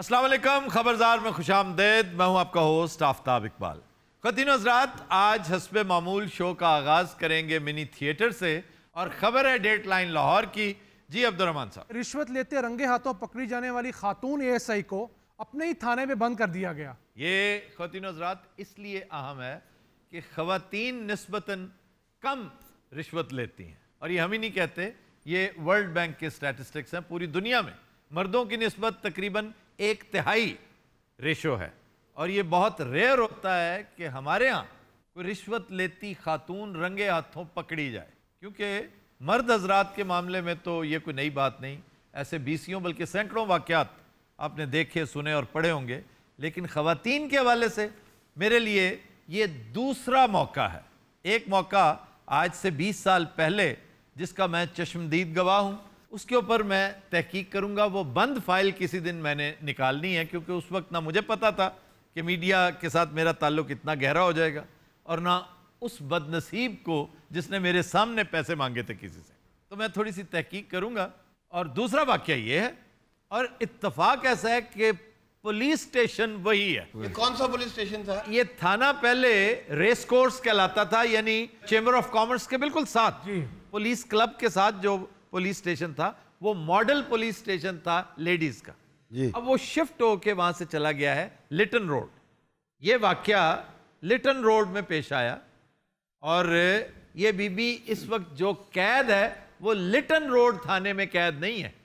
असलम खबरदार में खुश आमदेद मैं हूँ आपका होस्ट आफ्ताब इकबाल खतिन हजरात आज हसब मामूल शो का आगाज़ करेंगे मिनी थिएटर से और ख़बर है डेट लाइन लाहौर की जी अब्दुलरहमान साहब रिश्वत लेते रंगे हाथों पकड़ी जाने वाली खातून आई को अपने ही थाने में बंद कर दिया गया ये खतिन हजरात इसलिए अहम है कि ख़वान नस्बता कम रिश्वत लेती हैं और ये हम ही नहीं कहते ये वर्ल्ड बैंक के स्टैटिस्टिक्स हैं पूरी दुनिया में मर्दों की नस्बत तकरीबन एक तिहाई रेशो है और ये बहुत रेयर होता है कि हमारे यहाँ कोई रिश्वत लेती खातून रंगे हाथों पकड़ी जाए क्योंकि मर्द हजरात के मामले में तो ये कोई नई बात नहीं ऐसे बीसियों बल्कि सैकड़ों वाक़ात आपने देखे सुने और पढ़े होंगे लेकिन ख़वातीन के हवाले से मेरे लिए ये दूसरा मौका है एक मौका आज से 20 साल पहले जिसका मैं चश्मदीद गवाह हूँ उसके ऊपर मैं तहकीक करूँगा वो बंद फाइल किसी दिन मैंने निकालनी है क्योंकि उस वक्त ना मुझे पता था कि मीडिया के साथ मेरा ताल्लुक इतना गहरा हो जाएगा और ना उस बदनसीब को जिसने मेरे सामने पैसे मांगे थे किसी से तो मैं थोड़ी सी तहकीक करूँगा और दूसरा वाक्य ये है और इतफाक ऐसा है कि पुलिस स्टेशन वही है ये कौन सा पुलिस स्टेशन था ये थाना पहले रेस कोर्स कहलाता था यानी चेंबर ऑफ कॉमर्स के बिल्कुल साथ पुलिस क्लब के साथ जो पुलिस स्टेशन था वो मॉडल पुलिस स्टेशन था लेडीज का जी। अब वो शिफ्ट होके वहां से चला गया है लिटन रोड ये वाक्य लिटन रोड में पेश आया और ये बीबी इस वक्त जो कैद है वो लिटन रोड थाने में कैद नहीं है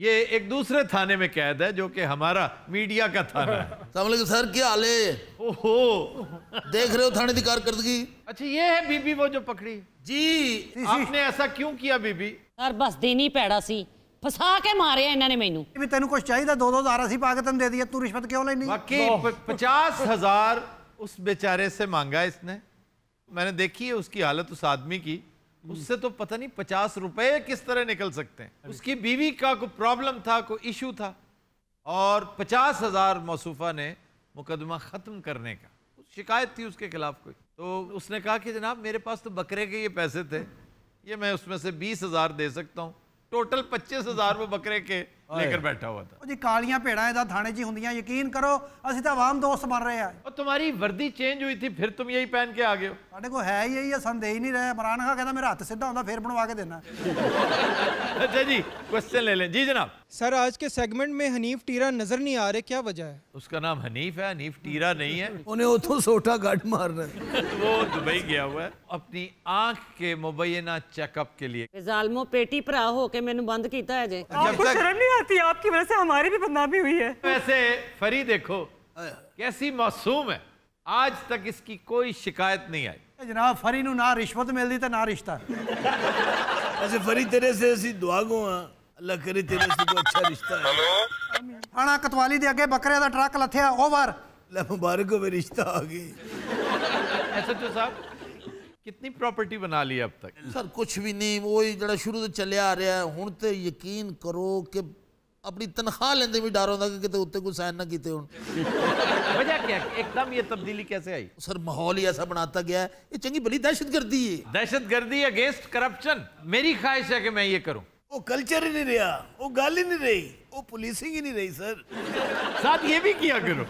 ये एक दूसरे थाने में कैद है जो कि हमारा मीडिया का थाना है समझ सर क्या हाल है ओहो देख रहे हो थाने की कारकर्दगी अच्छा ये है बीबी वो जो पकड़ी जी आपने ऐसा क्यों किया बीबी ਯਾਰ ਬਸ ਦਿਨ ਹੀ ਪੈੜਾ ਸੀ ਫਸਾ ਕੇ ਮਾਰਿਆ ਇਹਨਾਂ ਨੇ ਮੈਨੂੰ ਵੀ ਤੈਨੂੰ ਕੁਝ ਚਾਹੀਦਾ 2000 ਅਸੀਂ ਪਾ ਕੇ ਤੈਨੂੰ ਦੇ ਦਈਏ ਤੂੰ ਰਿਸ਼ਵਤ ਕਿਉਂ ਲੈਣੀ ਬਾਕੀ 50000 उस बेचारे से मांगा इसने मैंने देखी है उसकी हालत उस आदमी की उससे तो पता नहीं पचास रुपए किस तरह निकल सकते हैं उसकी बीवी का कोई प्रॉब्लम था कोई इशू था और पचास हजार मौसूफा ने मुकदमा ख़त्म करने का शिकायत थी उसके खिलाफ कोई तो उसने कहा कि जनाब मेरे पास तो बकरे के ये पैसे थे ये मैं उसमें से बीस हज़ार दे सकता हूँ टोटल पच्चीस हज़ार वो बकरे के ਲੇਕਰ ਬੈਠਾ ਹੋਇਆ ਤਾਂ ਜੀ ਕਾਲੀਆਂ ਭੇੜਾਂ ਇਹਦਾ ਥਾਣੇ 'ਚ ਹੁੰਦੀਆਂ ਯਕੀਨ ਕਰੋ ਅਸੀਂ ਤਾਂ ਆਵਾਮ ਦੋਸਤ ਬਣ ਰਹੇ ਆ ਉਹ ਤੁਹਾਡੀ ਵਰਦੀ ਚੇਂਜ ਹੋਈ ਸੀ ਫਿਰ ਤੁਮ ਯਹੀ ਪਹਿਨ ਕੇ ਆ ਗਏ ਹੋ ਸਾਡੇ ਕੋ ਹੈ ਹੀ ਇਹੀ ਹੈ ਸੰਦੇ ਹੀ ਨਹੀਂ ਰਿਹਾ ਇਮਰਾਨ ਖਾਨ ਕਹਿੰਦਾ ਮੇਰਾ ਹੱਥ ਸਿੱਧਾ ਹੁੰਦਾ ਫਿਰ ਬਣਵਾ ਕੇ अच्छा जी क्वेश्चन ले लें जी जनाब सर आज के सेगमेंट में हनीफ टीरा नजर नहीं आ रहे क्या वजह है उसका नाम हनीफ है हनीफ टीरा नहीं है उन्हें उतो सोटा गाट मारना वो दुबई गया हुआ है अपनी आंख के मुबैना चेकअप के लिए जालमो पेटी भरा हो के मैंने बंद किया है जब तक नहीं है आपकी वजह से हमारी भी बदनामी हुई है वैसे फरी देखो कैसी मासूम है आज तक इसकी कोई शिकायत नहीं आई जनाब फरी ना रिश्वत मिलती तो ना रिश्ता ਰਿਸ਼ਤਾ फरी तेरे से ऐसी दुआ गो हाँ अल्लाह करे तेरे से कोई अच्छा रिश्ता है थाना कतवाली ਦੇ ਅੱਗੇ ਬੱਕਰੇ ਦਾ ਟਰੱਕ ਲੱਥਿਆ ਓਵਰ मुबारक हो मेरे रिश्ता आ गई ऐसा जो साहब कितनी प्रॉपर्टी बना ली अब तक सर कुछ भी नहीं वो जरा शुरू से चलिया आ रहा है हूँ तो यकीन करो कि अपनी तनखा लेंदे भी डर होता कि उत्ते कुछ सहन ना किए क्या एकदम ये तब्दीली कैसे आई सर माहौल ही ऐसा बनाता गया है ये चंगी बड़ी दहशतगर्दी है दहशतगर्दी अगेंस्ट करप्शन मेरी ख्वाहिश है कि मैं ये करूं वो कल्चर ही नहीं रहा वो गल ही नहीं रही वो पुलिसिंग ही नहीं रही सर साथ ये भी किया करो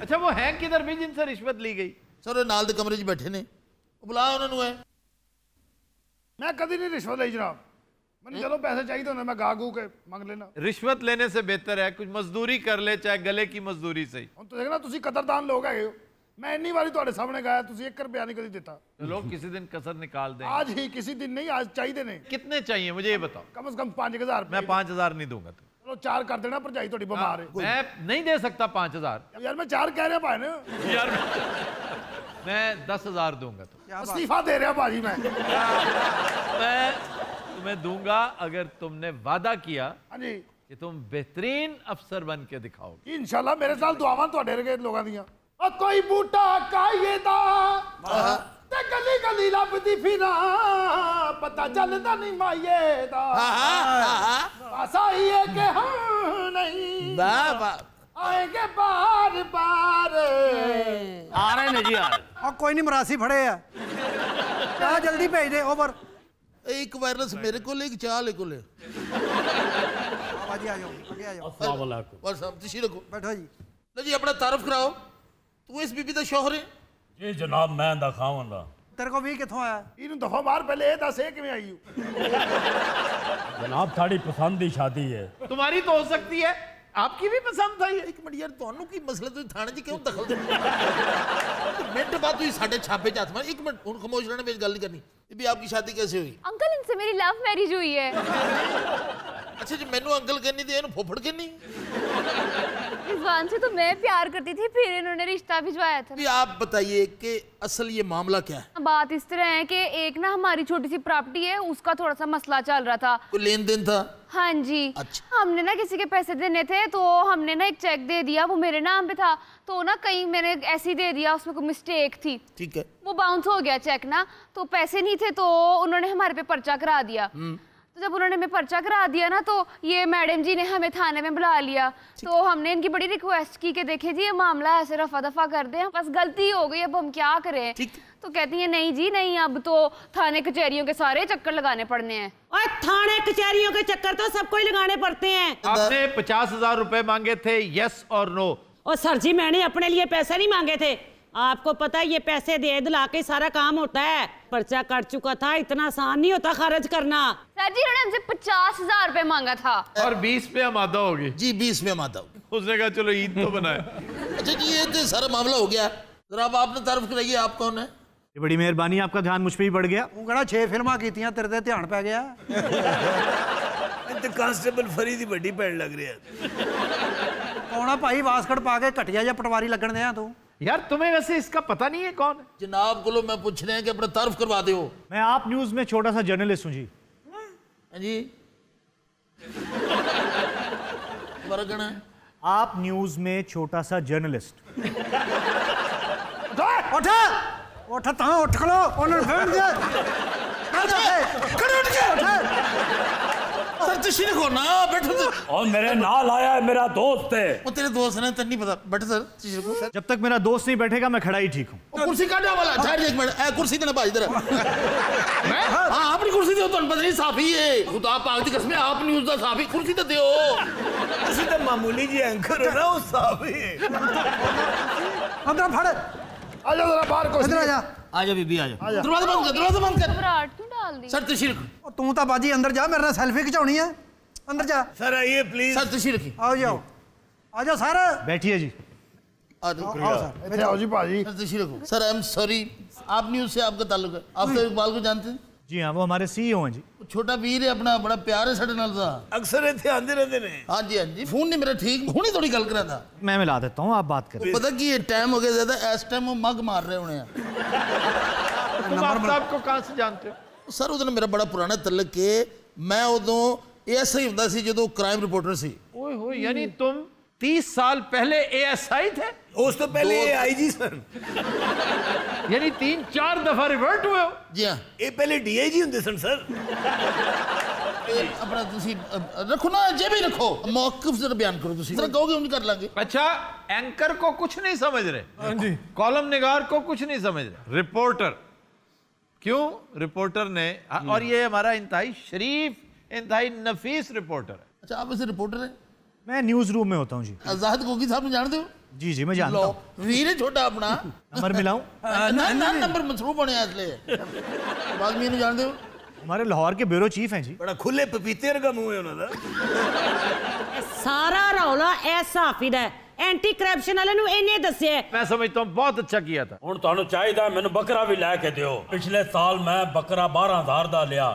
अच्छा वो है किधर भी जिनसे रिश्वत ली गई सर नाल कमरे च बैठे ने बुलाया उन्होंने मैं कभी नहीं रिश्वत ली जनाब मैंने चलो पैसे चाहिए तो मैं गागू के मांग लेना रिश्वत लेने से बेहतर है कुछ मजदूरी कर ले चाहे गले की मजदूरी सही ਹੁਣ ਤੁਸੀਂ ਨਾ ਤੁਸੀਂ ਕਦਰਦਾਨ ਲੋਕ ਹੈਗੇ ਹੋ ਮੈਂ ਇੰਨੀ ਵਾਰੀ ਤੁਹਾਡੇ ਸਾਹਮਣੇ ਗਾਇਆ ਤੁਸੀਂ 1 ਰੁਪਿਆ ਨਹੀਂ किसी दिन कसर निकाल दे आज ही किसी दिन नहीं आज चाहिए नहीं कितने चाहिए मुझे ये बताओ कम से कम पांच हजार मैं पांच हजार नहीं दूंगा तो। चलो चार कर देना पर चाहिए थोड़ी बीमार है मैं नहीं दे सकता पांच हजार यार मैं चार कह ਰਿਹਾ ਭਾਈ ਨੇ यार मैं दस हजार दूंगा तो इस्तीफा दे रहा भाजी मैं मैं तुम्हें दूंगा अगर तुमने वादा किया हाँ कि तुम बेहतरीन अफसर बन के दिखाओ इनशाला मेरे साल दुआवा तो डेर गए लोग कोई बूटा गली गली लभदी फिर पता चलता नहीं माइए सही है कि हाँ नहीं आएंगे बार बार आ रहे हैं जी यार हाँ, और कोई नहीं मरासी फड़े हैं क्या जल्दी भेज दे ओवर एक वायरस मेरे को ले चाह ले को ले आगे आगे आगे और साहब तशीर रखो बैठो जी लो जी अपना तारफ कराओ तू इस बीबी ਦਾ ਸ਼ੌਹਰ ਹੈ ਜੀ ਜਨਾਬ ਮੈਂ ਦਾ ਖਾਵਨ ਦਾ ਤੇਰੇ ਕੋ ਵੀ ਕਿੱਥੋਂ ਆਇਆ ਇਹਨੂੰ ਦਫਾ ਮਾਰ ਪਹਿਲੇ ਇਹ ਦੱਸ ਇਹ ਕਿਵੇਂ ਆਈ ਜਨਾਬ ਸਾਡੀ ਪਸੰਦ ਦੀ ਸ਼ਾਦੀ ਹੈ ਤੁਹਾਡੀ ਤਾਂ ਹੋ ਸਕਦੀ ਹੈ ਆਪਕੀ ਵੀ ਪਸੰਦ ਆਈ ਇੱਕ ਮਿੰਟ ਯਾਰ ਤੁਹਾਨੂੰ ਕੀ ਮਸਲਾ ਤੁਸੀਂ ਥਾਣੇ 'ਚ ਕਿਉਂ ਦਖਲ ਦਿੰਦੇ ਮਿੰਟ ਬਾਅਦ ਤੁਸੀਂ ਸਾਡੇ ਛਾਪੇ 'ਚ ਹੱਥ ਮਾਰ ਇੱਕ ਮਿੰਟ ਹੁਣ ਖਮੋਸ਼ ਰਹਿਣਾ ਮੇਰੀ ਗੱਲ ਨਹੀਂ ਕਰਨੀ ਇਹ ਵੀ ਆਪਕੀ ਸ਼ਾਦੀ ਕਿਵੇਂ ਹੋਈ ਅੰਕਲ ਇਨਸੇ ਮੇਰੀ ਲਵ ਮੈਰਿਜ ਹੋਈ ਹੈ ਅੱਛਾ ਜੀ ਮੈਨੂੰ ਅੰਕਲ ਕਹਿੰਨੀ ਤੇ ਇਹਨੂੰ ਫੁੱਫੜ ਕਹਿੰਨੀ रिजवान से तो मैं प्यार करती थी फिर इन्होंने रिश्ता भिजवाया था आप बताइए कि असल ये मामला क्या है बात इस तरह है कि एक ना हमारी छोटी सी प्रॉपर्टी है उसका थोड़ा सा मसला चल रहा था कोई लेन देन था हाँ जी अच्छा। हमने ना किसी के पैसे देने थे तो हमने ना एक चेक दे दिया वो मेरे नाम पे था तो ना कहीं मैंने ऐसी दे दिया उसमें कोई मिस्टेक थी ठीक है वो बाउंस हो गया चेक ना तो पैसे नहीं थे तो उन्होंने हमारे पे पर्चा करा दिया हम्म। तो जब उन्होंने हमें पर्चा करा दिया ना तो ये मैडम जी ने हमें थाने में बुला लिया तो हमने इनकी बड़ी रिक्वेस्ट की कि देखे जी ये मामला ऐसे रफा दफा कर दे बस गलती हो गई अब हम क्या करें तो कहती है नहीं जी नहीं अब तो थाने कचहरियों के सारे चक्कर लगाने पड़ने हैं और थाने कचहरियों के चक्कर तो सबको ही लगाने पड़ते हैं आपने पचास हजार रुपए मांगे थे यस और नो और सर जी मैंने अपने लिए पैसे नहीं मांगे थे आपको पता है ये पैसे दे दिला के सारा काम होता है पर्चा कट चुका था इतना आसान नहीं होता खर्च करना सर जी उन्होंने हमसे पचास हजार रूपए मांगा था और बीस पे आमादा होगी जी बीस पे आमादा होगी उसने कहा चलो ईद तो बनाए अच्छा जी ये तो सारा मामला हो गया जरा आप आपने तरफ कराइए आप कौन है ये बड़ी मेहरबानी आपका ध्यान मुझ पर ही बढ़ गया वो कहना छह फिल्मा की तेरे ध्यान पै गया कांस्टेबल फरी दी बड़ी भैन लग रही है कौन भाई वास्कट पा के घटिया या पटवारी लगन दिया तू यार तुम्हें वैसे इसका पता नहीं है कौन जनाब को मैं पूछ रहे हैं कि अपना तर्फ करवा दो मैं आप न्यूज में छोटा सा जर्नलिस्ट हूँ जी हाँ जी है आप न्यूज में छोटा सा जर्नलिस्ट उठ उठ उठ खड़ो उठ खड़ो तशीर को ना बैठेगा मैं खड़ा ही ठीक हूँ कुर्सी ਤੁਸੀਂ ਤਾਂ ਮਾਮੂਲੀ ਜੀ ਐਂਕਰ ਹੋ ਨਾ ਉਹ ਸਾਫੀ ਅੰਦਰ ਫੜ ਆ ਜਾ ਜ਼ਰਾ ਬਾਹਰ ਅੰਦਰ ਆ ਜਾ आ जा बीबी आ जा दरवाजा बंद कर दरवाजा बंद कर घबराहट क्यों डाल दी सर तशरीफ और तू तो बाजी अंदर जा मेरे ना सेल्फी खिंचानी है अंदर जा सर आइए प्लीज सर तशरीफ आओ जाओ आ जाओ सर बैठिए जी आओ सर आओ जी भाजी सर आई एम सॉरी आप नहीं उससे आपका ताल्लुक है आप तो इकबाल को जानते हैं ਜੀ ਹਾਂ ਉਹ ਹਮਾਰੇ ਸੀਈਓ ਹਨ ਜੀ ਛੋਟਾ ਵੀਰ ਹੈ ਆਪਣਾ ਬੜਾ ਪਿਆਰ ਹੈ ਸਾਡੇ ਨਾਲ ਦਾ ਅਕਸਰ ਇੱਥੇ ਆਂਦੇ ਰਹਿੰਦੇ ਨੇ ਹਾਂਜੀ ਹਾਂਜੀ ਫੋਨ ਨਹੀਂ ਮੇਰਾ ਠੀਕ ਹੁਣੀ ਥੋੜੀ ਗੱਲ ਕਰਾਂਦਾ ਮੈਂ ਮਿਲਾ ਦਿੱਤਾ ਹਾਂ ਆਪ ਬਾਤ ਕरें ਪਤਾ ਕੀ ਹੈ ਟਾਈਮ ਹੋ ਗਿਆ ਜ਼ਿਆਦਾ ਇਸ ਟਾਈਮ ਉਹ ਮਗ ਮਾਰ ਰਹੇ ਹੋਣੇ ਆ ਨੰਬਰ ਸਾਹਿਬ ਕੋ ਕਹਾਂ ਸੇ ਜਾਣਤੇ ਹੋ ਸਰ ਉਹਦੋਂ ਮੇਰਾ ਬੜਾ ਪੁਰਾਣਾ ਤਲਕ ਹੈ ਮੈਂ ਉਦੋਂ ਐਸਾ ਹੀ ਹੁੰਦਾ ਸੀ ਜਦੋਂ ਕ੍ਰਾਈਮ ਰਿਪੋਰਟਰ ਸੀ ਓਏ ਹੋਏ ਯਾਨੀ ਤੁਮ 30 ਸਾਲ ਪਹਿਲੇ एएसआई थे उस तो पहले ये आई जी सर यानी तीन चार दफा रिवर्ट हुए हो जी हाँ ये पहले डी डीआईजी ਹੁੰਦੇ ਸਨ ਸਰ ਆਪਣਾ ਤੁਸੀਂ रखो ना जे भी रखो मौकफ जरा बयान करो ਤੁਸੀਂ जरा कहोगे ਉਹਨੂੰ कर ਲਾਂਗੇ अच्छा एंकर को कुछ नहीं समझ रहे हाँ जी कॉलम निगार को कुछ नहीं समझ रहे रिपोर्टर क्यों रिपोर्टर ने हम्म। और ये हमारा इंतहाई शरीफ इंतहाई नफीस रिपोर्टर है अच्छा आप ऐसे रिपोर्टर हैं मैं न्यूज रूम में होता हूँ जी आजाद गोगी साहब जानते हो जी जी मैं जानता हूँ वीर है छोटा अपना नंबर मिलाऊं ना ना नंबर मसरूफ होने इसलिए बाद में जानते हो हमारे लाहौर के ब्यूरो चीफ हैं जी बड़ा खुले पपीते रंगा मुंह है उन्होंने सारा रौला ऐसा फिर है ਐਂਟੀ ਕਰਪਸ਼ਨ ਵਾਲੇ ਨੂੰ ਇਹਨੇ ਦੱਸਿਆ ਮੈਂ ਸਮਝਦਾ ਹਾਂ ਬਹੁਤ ਅੱਛਾ ਕੀਤਾ ਤਾਂ ਹੁਣ ਤੁਹਾਨੂੰ ਚਾਹੀਦਾ ਮੈਨੂੰ ਬੱਕਰਾ ਵੀ ਲੈ ਕੇ ਦਿਓ ਪਿਛਲੇ ਸਾਲ ਮੈਂ ਬੱਕਰਾ 12000 ਦਾ ਲਿਆ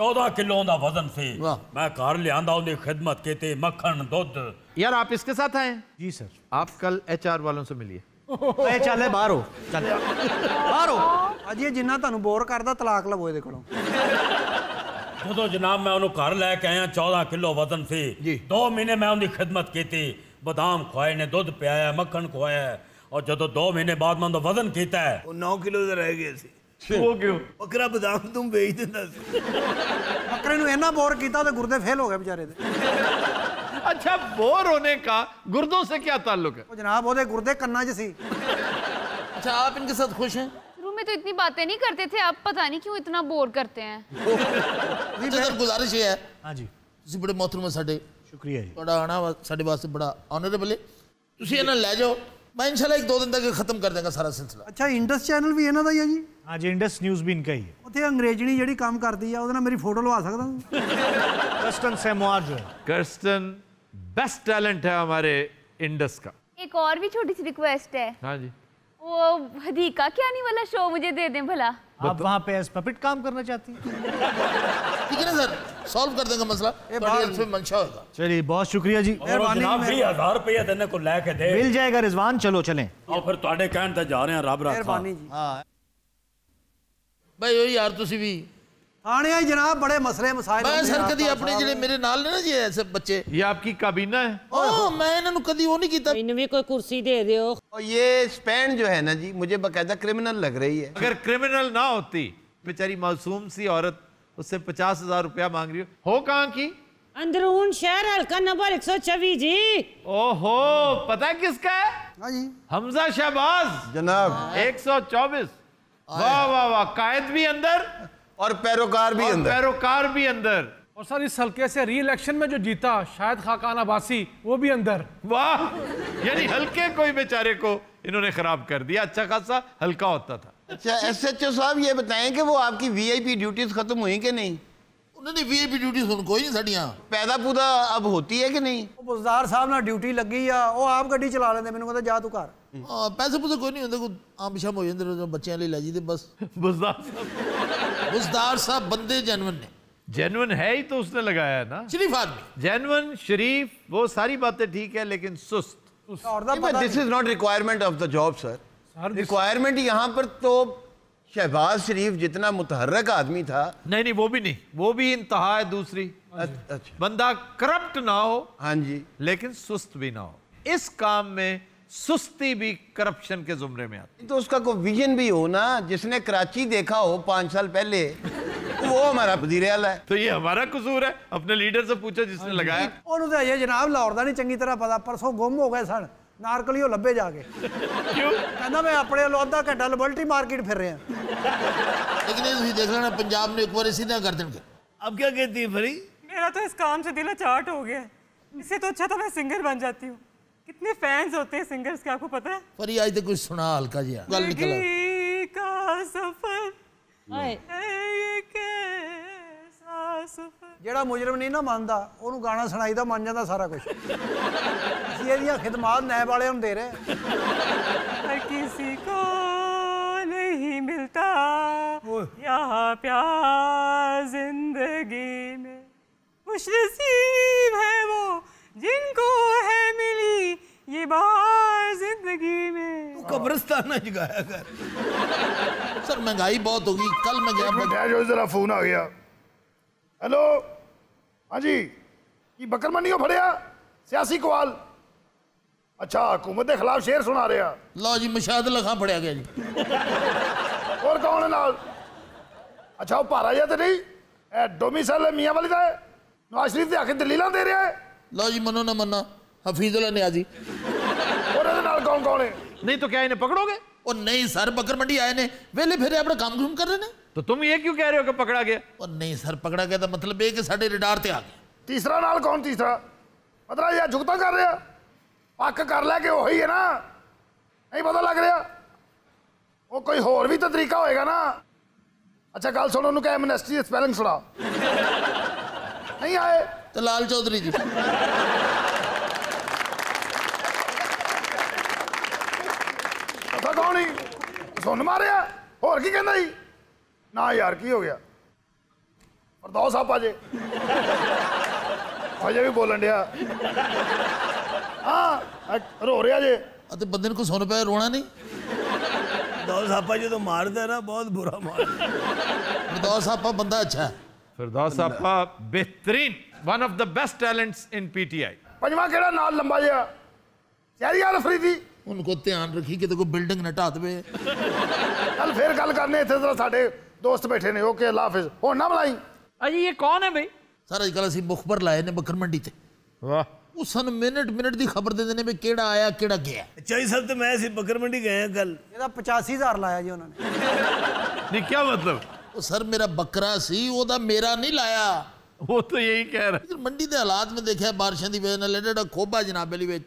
14 ਕਿਲੋ ਦਾ ਵਜ਼ਨ ਸੀ ਮੈਂ ਘਰ ਲਿਆਂਦਾ ਉਹਦੀ ਖidmat ਕੀਤੀ ਮੱਖਣ ਦੁੱਧ यार आप इसके साथ आए जी सर आप कल एचआर वालों से मिलिए ਓਏ ਚੱਲ ਬਾਹਰੋ ਚੱਲ ਬਾਹਰੋ ਅਜੇ ਜਿੰਨਾ ਤੁਹਾਨੂੰ ਬੋਰ ਕਰਦਾ ਤਲਾਕ ਲਵੋ ਇਹਦੇ ਕੋਲੋਂ ਜਦੋਂ ਜਨਾਬ ਮੈਂ ਉਹਨੂੰ ਘਰ ਲੈ ਕੇ ਆਇਆ 14 ਕਿਲੋ ਵਜ਼ਨ ਸੀ 2 ਮਹੀਨੇ ਮੈਂ ਉਹਦੀ ਖidmat ਕੀਤੀ ਬਦਾਮ ਖਵਾਏ ਨੇ ਦੁੱਧ ਪਿਆਇਆ ਮੱਖਣ ਖਵਾਇਆ ਔਰ ਜਦੋਂ 2 ਮਹੀਨੇ ਬਾਅਦ ਮੈਂ ਉਹਦਾ ਵਜ਼ਨ ਕੀਤਾ ਉਹ 9 ਕਿਲੋ ਦਾ ਰਹਿ ਗਿਆ ਸੀ ਉਹ ਕਿਉਂ ਬੱਕਰਾ ਬਦਾਮ ਤੂੰ ਵੇਚ ਦਿੰਦਾ ਸੀ ਬੱਕਰੇ ਨੂੰ ਇੰਨਾ ਬੋਰ ਕੀਤਾ ਤੇ ਗੁਰਦੇ ਫੇਲ ਹੋ ਗਏ ਵਿਚਾਰੇ ਦੇ अच्छा बोर होने का गुर्दों से क्या ताल्लुक है जनाब वो गुर्दे करना जैसी अच्छा आप इनके साथ खुश हैं में तो इतनी बातें नहीं करते थे आप पता नहीं क्यों इतना बोर करते हैं अच्छा गुजारिश ये है हाँ जी बड़े ਬੜੇ साढ़े शुक्रिया ਸ਼ੁਕਰੀਆ ਜੀ ਤੁਹਾਡਾ ਆਣਾ ਸਾਡੇ ਵਾਸਤੇ ਬੜਾ ਆਨਰੇਬਲ ਹੈ ਤੁਸੀਂ ਇਹਨਾਂ ਲੈ मैं इंशाल्लाह एक दो दिन तक खत्म कर देंगे सारा सिलसिला अच्छा इंडस चैनल भी इन्हों का ही है जी हाँ जी इंडस न्यूज़ भी इनका ही है उतने अंग्रेजनी जी काम करती है मेरी फोटो लवा सकता कर्स्टन सेमवार जो है कर्स्टन बेस्ट टैलेंट है हमारे इंडस का एक और भी छोटी सी रिक्वेस्ट है हाँ जी वो हदीका क्या नहीं वाला शो मुझे दे दें भला आप वहाँ पे एस पपिट काम करना चाहती ठीक है ना सर सॉल्व कर देंगे मसला में मंशा होगा चलिए बहुत शुक्रिया जी मेहरबानी हजार रुपया देने को लायक है मिल जाएगा रिजवान चलो चलें और फिर ਤੁਹਾਡੇ ਕਹਿਣ ਤੇ ਜਾ ਰਹੇ ਹਾਂ राब ਰੱਖਾ ਮਿਹਰਬਾਨੀ ਜੀ ਹਾਂ ਬਈ ਯਾਰ ਤੁਸੀਂ ਵੀ ਆਣੇ ਆ ਜਨਾਬ ਬੜੇ ਮਸਲੇ ਮਸਾਇਲ ਮੈਂ ਸਰ ਕਦੀ ਆਪਣੇ ਜਿਹੜੇ ਮੇਰੇ ਨਾਲ ਨੇ ਨਾ ਜੀ ਐਸੇ ਬੱਚੇ ਇਹ ਆਪਕੀ ਕਾਬੀਨਾ ਹੈ ਓ ਮੈਂ ਇਹਨਾਂ ਨੂੰ ਕਦੀ ਉਹ ਨਹੀਂ ਕੀਤਾ ਮੈਨੂੰ ਵੀ ਕੋਈ ਕੁਰਸੀ और ये स्पेन जो है ना जी मुझे बकायदा क्रिमिनल लग रही है अगर क्रिमिनल ना होती बेचारी मासूम सी औरत उससे पचास हजार रुपया मांग रही हो हो कहाँ की अंदरून शहर हल्का नंबर एक सौ छब्बीस जी ओहो पता किसका है हाँ हमजा शहबाज जनाब एक सौ चौबीस वाह वाह वाह कायद भी अंदर और पैरोकार भी और अंदर पैरोकार भी अंदर और सर इस हल्के से री इलेक्शन में जो जीता शायद खाकान अबासी वो भी अंदर वाह यानी हल्के को ही बेचारे को इन्होंने खराब कर दिया अच्छा खासा हल्का होता था अच्छा एस एच ओ साहब ये बताएं कि वो आपकी वीआईपी ड्यूटीज खत्म हुई कि नहीं ਨਹੀਂ ਵੀਰ ਵੀ ਡਿਊਟੀ ਹੁਣ ਕੋਈ ਨਹੀਂ ਸਾਡੀਆਂ ਪੈਦਾ ਪੂਦਾ ਅਬ ਹੋਤੀ ਹੈ ਕਿ ਨਹੀਂ ਬੁਜ਼ਦਾਰ ਸਾਹਿਬ ਨਾਲ ਡਿਊਟੀ ਲੱਗੀ ਆ ਉਹ ਆਪ ਗੱਡੀ ਚਲਾ ਲੈਂਦੇ ਮੈਨੂੰ ਕਹਿੰਦਾ ਜਾ ਤੂੰ ਘਰ ਹਾਂ ਪੈਸੇ ਪੂਸੇ ਕੋਈ ਨਹੀਂ ਹੁੰਦੇ ਕੋ ਆਮ ਸ਼ਾਮ ਹੋ ਜਾਂਦੇ ਰੋ ਬੱਚਿਆਂ ਲਈ ਲੈ ਜੀ ਤੇ ਬਸ ਬੁਜ਼ਦਾਰ ਸਾਹਿਬ ਬੁਜ਼ਦਾਰ ਸਾਹਿਬ ਬੰਦੇ ਜਨਵਨ ਨੇ जेनवन है ही तो उसने लगाया ना शरीफ आदमी जेनवन शरीफ वो सारी बातें ठीक है लेकिन सुस्त this is not requirement of the job sir requirement यहाँ पर तो शहबाज शरीफ जितना मुतहरक आदमी था नहीं नहीं वो भी नहीं वो भी इंतहा है दूसरी अच्छा बंदा करप्ट ना हो हाँ जी लेकिन सुस्त भी ना हो इस काम में सुस्ती भी करप्शन के जुमरे में आती तो उसका कोई विजन भी हो ना जिसने कराची देखा हो पांच साल पहले तो वो हमारा वजीर आला है तो ये हमारा कसूर है अपने लीडर से पूछा जिसने हाँ लगाया और जनाब लाहौर नहीं चंगी तरह पता परसों गुम हो गए सर नारकली ਉਹ ਲੱਭੇ ਜਾ ਕੇ ਕਿਉਂ ਕਹਿੰਦਾ अद्धा घंटा ਵੱਲੋਂ मार्केट फिर रहा लेकिन देख लेना पंजाब ने एक बार ਇੱਕ ਵਾਰੀ ਸਿੱਧਾ अब क्या कहती है फरी मेरा तो इस काम से दिल चाट हो गया है इससे तो अच्छा था तो मैं सिंगर बन जाती हूँ कितने फैंस होते हैं सिंगर्स के आपको पता है ਫਰੀ ਅੱਜ ਤੇ ਕੁਝ ਸੁਣਾ ਹਲਕਾ ਜਿਹਾ का सफर ये ਜਿਹੜਾ ਮੁਜਰਮ ਨਹੀਂ ਨਾ ਮੰਨਦਾ ਉਹਨੂੰ ਗਾਣਾ ਸੁਣਾਈਦਾ ਮੰਨ ਜਾਂਦਾ ਸਾਰਾ ਕੁਝ ਅਸੀਂ ਇਹਦੀਆਂ ਖਿਦਮਤ ਨੈਬ ਵਾਲੇ ਨੂੰ ਦੇ ਰਹੇ ਹਰ ਕਿਸੇ ਕੋ ਨਹੀਂ ਮਿਲਤਾ ਯਹਾਂ ਪਿਆਰ ਜ਼ਿੰਦਗੀ ਮੇ खुश नसीब है वो जिनको है मिली ये बार जिंदगी में तू कब्रिस्तान ना जगाया कर सर महंगाई बहुत होगी कल मैं गया जरा फोन आ गया हेलो हाँ जी ये बकर मंडी को फड़िया सियासी कवाल अच्छा हुकूमत के खिलाफ शेर सुना रहे लो जी मशाद लखा फड़िया गया जी और कौन है नाल अच्छा वो भारा जहा तो नहीं डोमिसल मियाँ वाली का है नवाज शरीफ से आके दलील दे रहा है लो जी मनो ना मना हफीजुल न्याजी और कौन कौन है नहीं तो क्या इन्हें पकड़ोगे और नहीं सर बकर मंडी आए ने वेले फिर अपना काम कुम कर रहे हैं तो तुम ये क्यों कह रहे हो कि पकड़ा गया और नहीं सर पकड़ा गया तो मतलब ये कि साढ़े रिडार आ गए तीसरा नाल कौन तीसरा मतलब ये जुगता कर रहा पक कर ले कि है ना नहीं पता लग रहा वो कोई होर भी तो तरीका होएगा ना अच्छा गल सुनो क्या कहा स्पैलिंग स्पेलिंग सुना नहीं आए तो लाल चौधरी जी पता कौन ही सुन मारे होर की कहना ही ਨਾ ਯਾਰ ਕੀ ਹੋ ਗਿਆ ਪਰਦੌਸ ਆਪਾ ਜੇ ਹਜੇ ਵੀ ਬੋਲਣ ਡਿਆ ਹਾਂ ਰੋ ਰਿਹਾ ਜੇ ਅਤੇ ਬੰਦੇ ਨੂੰ ਕੋ ਸੁਣ ਪਿਆ ਰੋਣਾ ਨਹੀਂ ਦੌਸ ਆਪਾ ਜਦੋਂ ਮਾਰਦਾ ਹੈ ਨਾ ਬਹੁਤ ਬੁਰਾ ਮਾਰਦਾ ਫਿਰਦੌਸ ਆਪਾ ਬੰਦਾ ਅੱਛਾ ਹੈ ਫਿਰਦੌਸ ਆਪਾ ਬਿਹਤਰੀਨ one of the best talents in PTI ਪੰਜਵਾਂ ਕਿਹੜਾ ਨਾਲ ਲੰਬਾ ਜਿਹਾ ਯਾਰ ਅਫਰੀਦੀ उनको ध्यान रखी कि देखो बिल्डिंग ना ढा दे कल फिर गल करने इतने तरह साढ़े दोस्त बैठे ने ओके अल्लाह हाफिज हो ना मलाई अजी ये कौन है भाई सर अजकल ਅਸੀਂ ਮੁਖਬਰ ਲਾਏ ਨੇ ਬੱਕਰ ਮੰਡੀ ਤੇ ਵਾਹ ਉਹ ਸਾਨੂੰ ਮਿੰਟ ਮਿੰਟ ਦੀ ਖਬਰ ਦੇ ਦਿੰਦੇ ਨੇ ਵੀ ਕਿਹੜਾ ਆਇਆ ਕਿਹੜਾ ਗਿਆ ਚਾਈ ਸਾਹਿਬ ਤੇ ਮੈਂ ਅਸੀਂ ਬੱਕਰ ਮੰਡੀ ਗਏ ਆ ਕੱਲ ਇਹਦਾ 85000 ਲਾਇਆ ਜੀ ਉਹਨਾਂ ਨੇ ਨਹੀਂ ਕੀ ਮਤਲਬ ਉਹ ਸਰ ਮੇਰਾ ਬੱਕਰਾ ਸੀ ਉਹਦਾ ਮੇਰਾ ਨਹੀਂ ਲਾਇਆ ਉਹ ਤਾਂ ਇਹੀ ਕਹਿ ਰਿਹਾ ਮੰਡੀ ਦੇ ਹਾਲਾਤ ਮੈਂ ਦੇਖਿਆ ਬਾਰਿਸ਼ਾਂ ਦੀ ਵਜ੍ਹਾ ਨਾਲ ਲੱਡਾ ਖੋਬਾ ਜਨਾਬੇ ਲਈ ਵਿੱਚ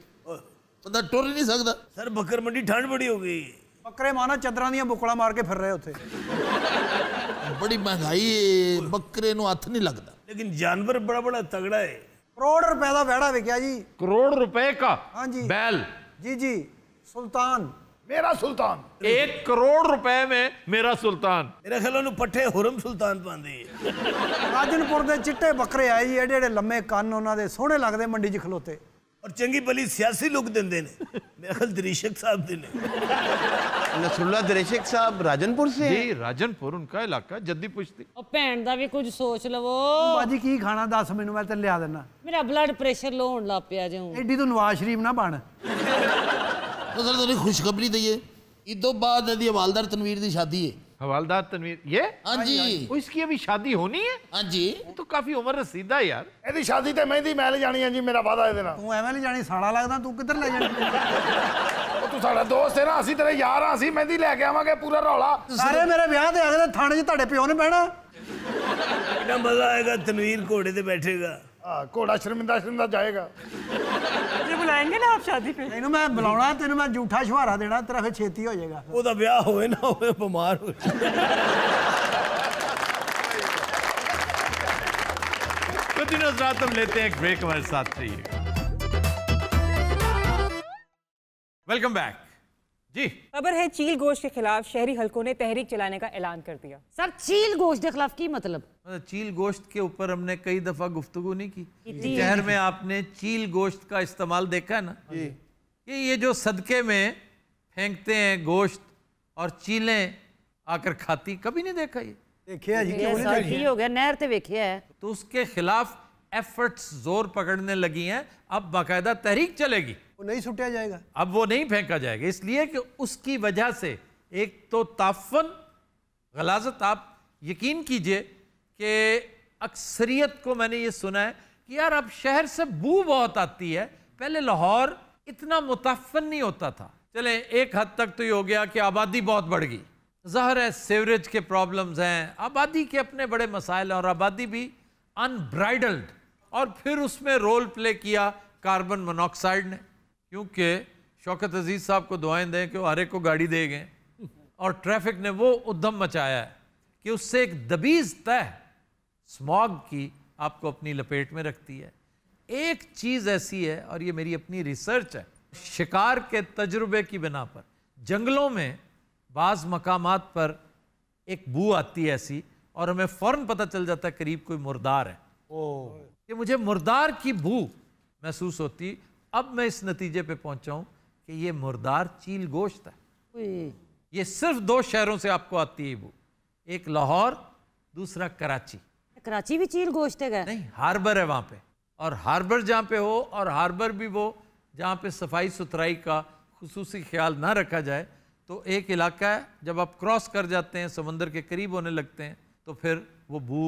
ਬੰਦਾ ਟੁਰ ਨਹੀਂ ਸਕਦਾ ਸਰ ਬੱਕਰ ਮੰਡੀ ਠੰਡ ਬੜੀ ਹੋ ਗਈ ਬੱਕਰੇ ਮਾਨਾ ਚਦਰਾਂ ਦੀਆਂ ਬੁਕਲਾ ਮਾਰ ਕੇ ਫਿਰ ਰਹੇ ਉੱਥੇ ਬੜੀ ਮਹਿੰਗਾਈ ਏ ਬੱਕਰੇ ਨੂੰ ਹੱਥ ਨਹੀਂ ਲੱਗਦਾ ਲੇਕਿਨ ਜਾਨਵਰ ਬੜਾ ਬੜਾ ਤਗੜਾ ਹੈ ਕਰੋੜ ਰੁਪਏ ਦਾ ਵੜਾ ਵਿਕਿਆ ਜੀ ਕਰੋੜ ਰੁਪਏ ਦਾ ਹਾਂਜੀ बैल जी जी ਸੁਲਤਾਨ मेरा सुल्तान एक करोड़ रुपए में मेरा सुल्तान मेरे ख्याल ਨੂੰ ਪੱਠੇ ਹੁਰਮ ਸੁਲਤਾਨ ਪਾਉਂਦੀ ਹੈ ਰਾਜਨਪੁਰ ਦੇ ਚਿੱਟੇ ਬੱਕਰੇ ਆਏ ਜੀ ਐਡੇ ਐਡੇ ਲੰਮੇ ਕੰਨ ਉਹਨਾਂ ਦੇ ਸੋਹਣੇ ਲੱਗਦੇ ਮੰਡੀ 'ਚ ਖਲੋਤੇ ਔਰ ਚੰਗੀ ਭਲੀ ਸਿਆਸੀ ਲੁੱਕ ਦਿੰਦੇ ਨੇ ਮੇਰੇ ਖਿਆਲ ਦ੍ਰਿਸ਼ਕ ਸਾਹਿਬ ਦੇ ਨੇ नसरुल्ला दरेशक साहब राजनपुर से जी ਰਾਜਨਪੁਰ ਉਨਕਾ ਇਲਾਕਾ ਜੱਦੀ ਪੁੱਛਦੀ ਉਹ ਭੈਣ ਦਾ ਵੀ ਕੁਝ ਸੋਚ ਲਵੋ ਬਾਜੀ ਕੀ ਖਾਣਾ ਦੱਸ ਮੈਨੂੰ ਮੈਂ ਤੇ ਲਿਆ ਦੇਣਾ ਮੇਰਾ ਬਲੱਡ ਪ੍ਰੈਸ਼ਰ ਲੋ ਹੋਣ ਲੱਗ ਪਿਆ ਜਿਉਂ ਐਡੀ ਤੂੰ ਨਵਾਜ਼ ਸ਼ਰੀਫ ਨਾ ਬਣ तो सर थोड़ी खुशखबरी दइए ईद तो बाद यदि हवालदार तनवीर की शादी है हवालदार तनवीर ये हाँ जी ओ, इसकी अभी शादी होनी है हाँ जी तो काफी उम्र रसीदा है यार ਇਹਦੀ ਸ਼ਾਦੀ ਤੇ ਮਹਿੰਦੀ ਮੈਂ ਲੈ ਜਾਣੀ ਹੈ ਜੀ ਮੇਰਾ ਵਾਅਦਾ ਇਹਦੇ ਨਾਲ ਤੂੰ ਐਵੇਂ ਲੈ ਜਾਣੀ ਸਾਲਾ ਲੱਗਦਾ ਤੂੰ ਕਿੱਧਰ ਲੈ ਜਾਣੀ ਤੂੰ ਸਾਡਾ ਦੋਸਤ ਹੈ ਨਾ ਅਸੀਂ ਤੇਰੇ ਯਾਰ ਆ ਅਸੀਂ ਮਹਿੰਦੀ ਲੈ ਕੇ ਆਵਾਂਗੇ ਪੂਰਾ ਰੌਲਾ ਸਾਰੇ ਮੇਰੇ ਵਿਆਹ ਤੇ ਆ ਗਏ ਥਾਣੇ 'ਚ ਤੁਹਾਡੇ ਪਿਓ ਨੇ ਬਹਿਣਾ ਕਿੰਨਾ ਮਜ਼ਾ ਆਏਗਾ ਤਨਵੀਰ ਘੋੜੇ ਤੇ ਬੈਠੇਗਾ ਆ ਘੋੜਾ ਸ਼ਰਮਿੰਦਾ ਸ਼ਰਮਿੰਦਾ ਜਾਏਗਾ ਜੀ ਬੁਲਾएंगे ਨਾ ਆਪ ਸ਼ਾਦੀ ਤੇ ਇਹਨੂੰ ਮੈਂ ਬੁਲਾਉਣਾ ਤੈਨੂੰ ਮੈਂ ਝੂਠਾ ਸ਼ਵਾਰਾ ਦੇਣਾ ਤੇਰਾ ਫੇ ਛੇਤੀ ਹੋ ਜਾਏਗਾ ਉਹਦਾ ਵਿਆਹ ਹੋਵੇ ਨਾ ਹੋਵੇ ਬਿਮਾਰ ਹੋ कुछ नजरात हम लेते हैं एक ब्रेक हमारे साथ रहिएगा वेलकम बैक जी खबर है चील गोश्त के खिलाफ शहरी हलकों ने तहरीक चलाने का ऐलान कर दिया सर चील गोश्त के खिलाफ की मतलब, मतलब चील गोश्त के ऊपर हमने कई दफा गुफ्तगु नहीं की शहर में आपने चील गोश्त का इस्तेमाल देखा है ना कि ये जो सदके में फेंकते हैं गोश्त और चीलें आकर खाती कभी नहीं देखा ये देखिए हो गया नहर से है तो उसके खिलाफ एफर्ट्स जोर पकड़ने लगी हैं अब बाकायदा तहरीक चलेगी वो नहीं सुटा जाएगा अब वो नहीं फेंका जाएगा इसलिए कि उसकी वजह से एक तो ताफन गलाजत आप यकीन कीजिए कि अक्सरियत को मैंने ये सुना है कि यार अब शहर से बू बहुत आती है पहले लाहौर इतना मुताफन नहीं होता था चले एक हद तक तो ये हो गया कि आबादी बहुत बढ़ गई जहर है सेवरेज के प्रॉब्लम्स हैं आबादी के अपने बड़े मसाइल हैं और आबादी भी अनब्राइडल्ड और फिर उसमें रोल प्ले किया कार्बन मोनोक्साइड ने क्योंकि शौकत अजीज़ साहब को दुआएं दें कि वो हर एक को गाड़ी दे गए और ट्रैफिक ने वो उद्धम मचाया है कि उससे एक दबीज तय स्मॉग की आपको अपनी लपेट में रखती है एक चीज़ ऐसी है और ये मेरी अपनी रिसर्च है शिकार के तजुर्बे की बिना पर जंगलों में बाज़ मकाम पर एक बू आती है ऐसी और हमें फ़ौरन पता चल जाता है करीब कोई मुर्दार है ओ। कि मुझे मुर्दार की बू महसूस होती अब मैं इस नतीजे पे पहुंचा हूं कि ये मुर्दार चील गोश्त है ये सिर्फ दो शहरों से आपको आती है वो एक लाहौर दूसरा कराची कराची भी चील गोश्त है नहीं हार्बर है वहां पे और हार्बर जहाँ पे हो और हार्बर भी वो जहाँ पे सफाई सुथराई का खसूसी ख्याल ना रखा जाए तो एक इलाका है जब आप क्रॉस कर जाते हैं समंदर के करीब होने लगते हैं तो फिर वो भू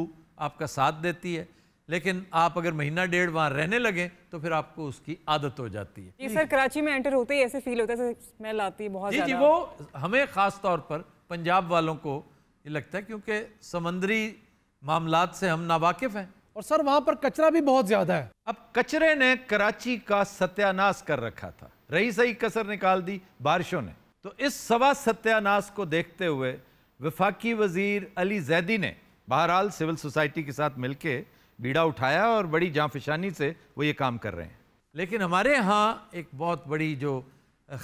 आपका साथ देती है लेकिन आप अगर महीना डेढ़ वहां रहने लगे तो फिर आपको उसकी आदत हो जाती है सर कराची में एंटर होते ही ऐसे फील होता है स्मेल आती है बहुत जी जी वो हमें ख़ास तौर पर पंजाब वालों को ये लगता है क्योंकि समंदरी मामला से हम नावाकिफ हैं और सर वहां पर कचरा भी बहुत ज़्यादा है अब कचरे ने कराची का सत्यानाश कर रखा था रही सही कसर निकाल दी बारिशों ने तो इस सवा सत्यानाश को देखते हुए विफाकी वजीर अली जैदी ने बहरहाल सिविल सोसाइटी के साथ मिलकर बीड़ा उठाया और बड़ी जाफिशानी से वो ये काम कर रहे हैं लेकिन हमारे यहाँ एक बहुत बड़ी जो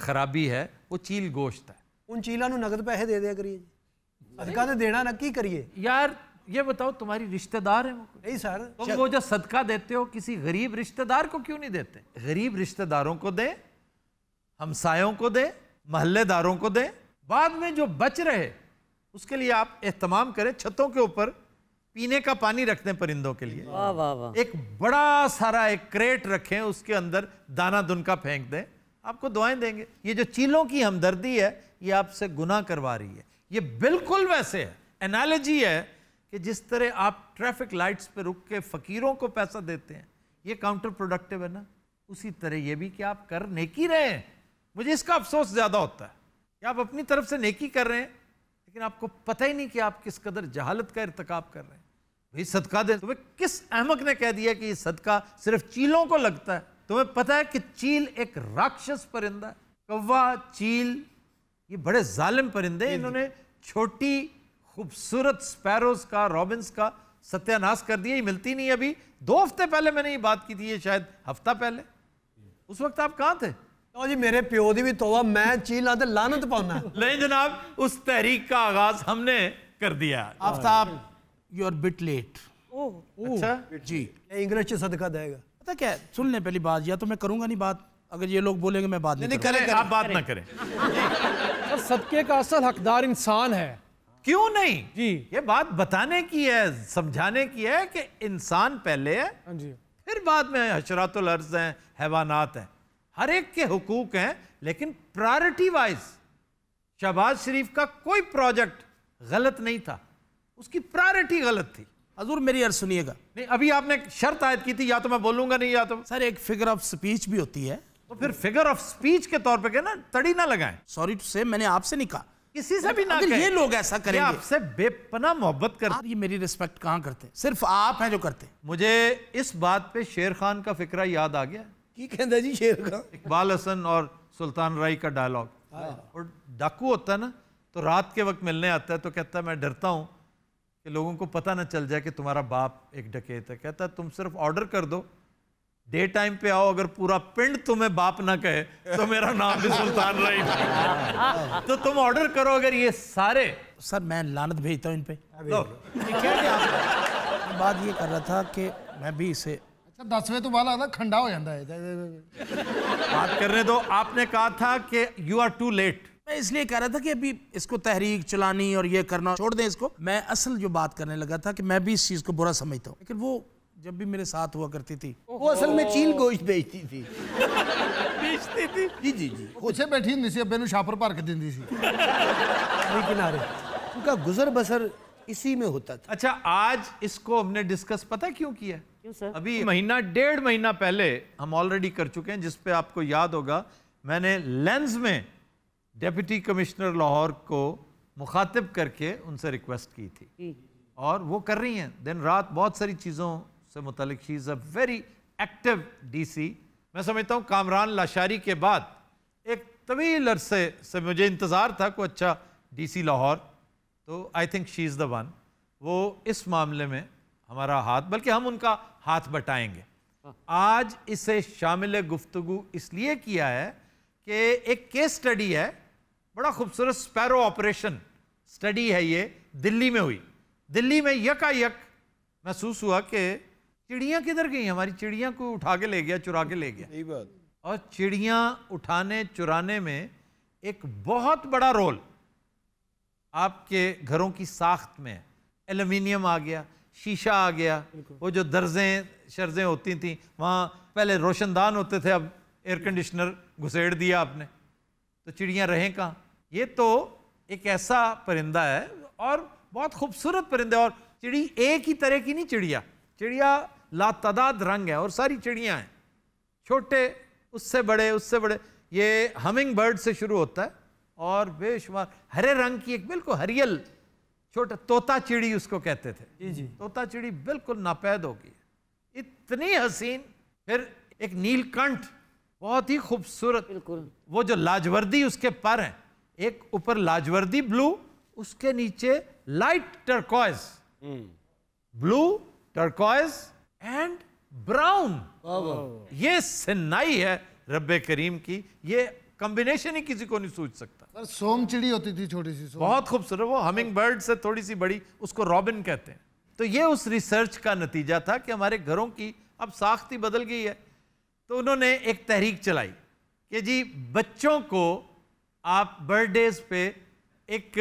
खराबी है वो चील गोश्त है उन चीलों नगद पैसे दे दिया करिए सदका तो देना की करिए यार ये बताओ तुम्हारी रिश्तेदार है वो नहीं सर तुम तो वो जो सदका देते हो किसी गरीब रिश्तेदार को क्यों नहीं देते गरीब रिश्तेदारों को दे हमसायों को दे महल्लेदारों को दे बाद में जो बच रहे उसके लिए आप एहतमाम करें छतों के ऊपर पीने का पानी रखते हैं परिंदों के लिए वाह वाह वाह एक बड़ा सारा एक क्रेट रखें उसके अंदर दाना दुनका फेंक दें आपको दुआएं देंगे ये जो चीलों की हमदर्दी है ये आपसे गुना करवा रही है ये बिल्कुल वैसे है एनालॉजी है कि जिस तरह आप ट्रैफिक लाइट्स पर रुक के फ़कीरों को पैसा देते हैं ये काउंटर प्रोडक्टिव है ना उसी तरह ये भी कि आप कर नेकी रहे हैं मुझे इसका अफसोस ज़्यादा होता है कि आप अपनी तरफ से नेकी कर रहे हैं लेकिन आपको पता ही नहीं कि आप किस कदर जहालत का इरतकाब कर रहे हैं भाई सदका दे तुम्हें किस अहमक ने कह दिया कि ये सदका सिर्फ चीलों को लगता है तुम्हें पता है कि चील एक राक्षस परिंदा है कौवा चील ये बड़े जालिम परिंदे इन्होंने छोटी खूबसूरत स्पैरोस का रॉबिन्स का सत्यानाश कर दिया ये मिलती नहीं अभी दो हफ्ते पहले मैंने ये बात की थी ये शायद हफ्ता पहले उस वक्त आप कहाँ थे तो जी मेरे प्यो ਦੀ भी ਤੋਬਾ मैं चील आते लानत ਪਾਉਣਾ नहीं जनाब उस तहरीक का आगाज हमने कर दिया Aftab you are bit late oh अच्छा जी इंग्लिश सदका अच्छा देगा पता क्या सुन लें पहली बात या तो मैं करूंगा नहीं बात अगर ये लोग बोलेंगे मैं बात नहीं, नहीं करें, करें आप बात ना करें सदके का असल हकदार इंसान है क्यों नहीं जी ये बात बताने की है समझाने की है कि इंसान पहले है हाँ जी फिर बाद में हशरातुल अर्ज हैं हैवानात हैं हर एक के हकूक हैं लेकिन प्रायोरिटी वाइज शहबाज शरीफ का कोई प्रोजेक्ट गलत नहीं था उसकी प्रायोरिटी गलत थी हजूर मेरी यार सुनिएगा नहीं अभी आपने शर्त आयद की थी या तो मैं बोलूंगा नहीं या तो सर एक फिगर ऑफ स्पीच भी होती है तो फिर फिगर ऑफ स्पीच के तौर पर ना तड़ी ना लगाए सॉरी टू से मैंने आपसे नहीं कहा किसी से भी ना ये लोग ऐसा करेंगे आपसे बेपना मोहब्बत करते ये मेरी रिस्पेक्ट कहाँ करते सिर्फ आप हैं जो करते मुझे इस बात पे शेर खान का फिक्रा याद आ गया की कहता जी शेर खान इकबाल हसन और सुल्तान राय का डायलॉग हाँ। और डाकू होता है ना तो रात के वक्त मिलने आता है तो कहता है मैं डरता हूँ कि लोगों को पता ना चल जाए कि तुम्हारा बाप एक डकैत है कहता तुम सिर्फ ऑर्डर कर दो डे टाइम पे आओ अगर पूरा पिंड तुम्हें बाप ना कहे तो मेरा नाम भी सुल्तान रही तो तुम ऑर्डर करो अगर ये सारे सर मैं लानत भेजता हूँ इन पे बात ये कर रहा था कि मैं भी इसे अच्छा, दसवें तो वाला था खंडा हो जाता है बात करने दो आपने कहा था कि यू आर टू लेट मैं इसलिए कह रहा था कि अभी इसको तहरीक चलानी और ये करना छोड़ दें इसको मैं असल जो बात करने लगा था कि मैं भी इस चीज़ को बुरा समझता हूँ लेकिन वो जब भी मेरे साथ हुआ करती थी वो असल में चील गोश्त बेचती थी बेचती थी जी जी जी उसे बैठी हुंदी सी छापर भर के दिंदी सी किनारे उनका गुजर बसर इसी में होता था अच्छा आज इसको हमने डिस्कस पता क्यों किया सर अभी महीना डेढ़ महीना पहले हम ऑलरेडी कर चुके हैं जिस पे आपको याद होगा मैंने लेंस में डेप्यूटी कमिश्नर लाहौर को मुखातिब करके उनसे रिक्वेस्ट की थी और वो कर रही हैं दिन रात बहुत सारी चीज़ों से मुतलिक she is a very active DC मैं समझता हूँ कामरान लाशारी के बाद एक तवील अरसे से मुझे इंतज़ार था कोई अच्छा डीसी लाहौर तो I think she is the one वो इस मामले में हमारा हाथ बल्कि हम उनका हाथ बटाएंगे हाँ। आज इसे शामिल गुफ्तु इसलिए किया है कि एक केस स्टडी है बड़ा खूबसूरत स्पैरो ऑपरेशन स्टडी है ये दिल्ली में हुई दिल्ली में यकायक महसूस हुआ कि चिड़िया किधर गई हमारी चिड़िया को उठा के ले गया चुरा के ले गया बात और चिड़िया उठाने चुराने में एक बहुत बड़ा रोल आपके घरों की साख्त में एल्युमिनियम आ गया शीशा आ गया वो जो दर्जें शर्जें होती थी वहाँ पहले रोशनदान होते थे अब एयर कंडीशनर घुसेड़ दिया आपने तो चिड़िया रहें कहाँ ये तो एक ऐसा परिंदा है और बहुत खूबसूरत परिंदे और चिड़ी एक ही तरह की नहीं चिड़िया चिड़िया लातदाद रंग है और सारी चिड़ियाँ हैं छोटे उससे बड़े उससे बड़े ये हमिंग बर्ड से शुरू होता है और बेशुमार हरे रंग की एक बिल्कुल हरियल छोटा तोता चिड़ी उसको कहते थे जी जी तोता चिड़ी बिल्कुल नापैद होगी इतनी हसीन फिर एक नीलकंठ बहुत ही खूबसूरत बिल्कुल वो जो लाजवर्दी उसके पर हैं एक ऊपर लाजवर्दी ब्लू उसके नीचे light turquoise hmm. Blue turquoise and brown ये सिन्नाई है रब्बे करीम की ये कॉम्बिनेशन ही किसी को नहीं सोच सकता सर सोम चिड़ी होती थी छोटी सी सोम बहुत खूबसूरत वो हमिंग बर्ड से थोड़ी सी बड़ी उसको रॉबिन कहते हैं तो ये उस रिसर्च का नतीजा था कि हमारे घरों की अब साख्ती बदल गई है तो उन्होंने एक तहरीक चलाई कि जी बच्चों को आप बर्थडेज पे एक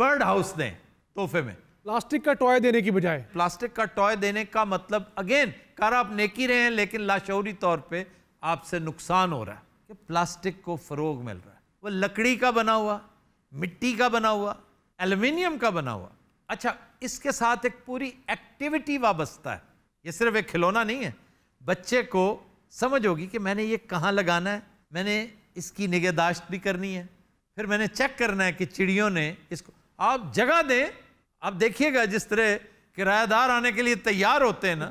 बर्ड हाउस दें तोहफे में प्लास्टिक का टॉय देने की बजाय प्लास्टिक का टॉय देने का मतलब अगेन कर आप नेकी रहे हैं लेकिन लाशौरी तौर पे आपसे नुकसान हो रहा है कि प्लास्टिक को फ़रोग मिल रहा है वो लकड़ी का बना हुआ मिट्टी का बना हुआ एल्युमिनियम का बना हुआ अच्छा इसके साथ एक पूरी एक्टिविटी वाबस्ता है ये सिर्फ एक खिलौना नहीं है बच्चे को समझ होगी कि मैंने ये कहाँ लगाना है मैंने इसकी निगहदाश्त भी करनी है फिर मैंने चेक करना है कि चिड़ियों ने इसको आप जगह दें आप देखिएगा जिस तरह किराएदार आने के लिए तैयार होते हैं ना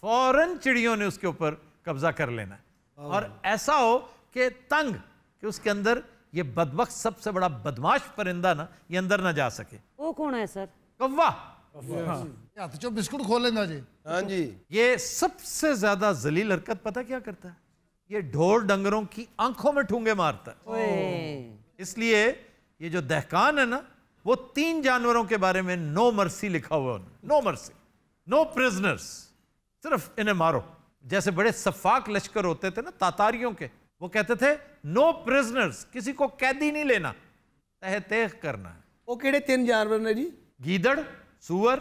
फौरन चिड़ियों ने उसके ऊपर कब्जा कर लेना है और ऐसा हो कि तंग कि उसके अंदर ये बदबक सबसे बड़ा बदमाश परिंदा ना ये अंदर ना जा सके वो कौन है सर कौवा तो हाँ। बिस्कुट खोल लेना जी हाँ जी ये सबसे ज्यादा जलील हरकत पता क्या करता है ये ढोल डंगरों की आंखों में ठूंगे मारता है इसलिए ये जो दहकान है ना वो तीन जानवरों के बारे में नो मर्सी लिखा हुआ उन्होंने नो मर्सी नो प्रिजनर्स सिर्फ इन्हें मारो जैसे बड़े सफाक लश्कर होते थे ना तातारियों के वो कहते थे नो प्रिजनर्स किसी को कैदी नहीं लेना तह तेह करना है वो केड़े तीन जानवर ने जी गीदड़ सुअर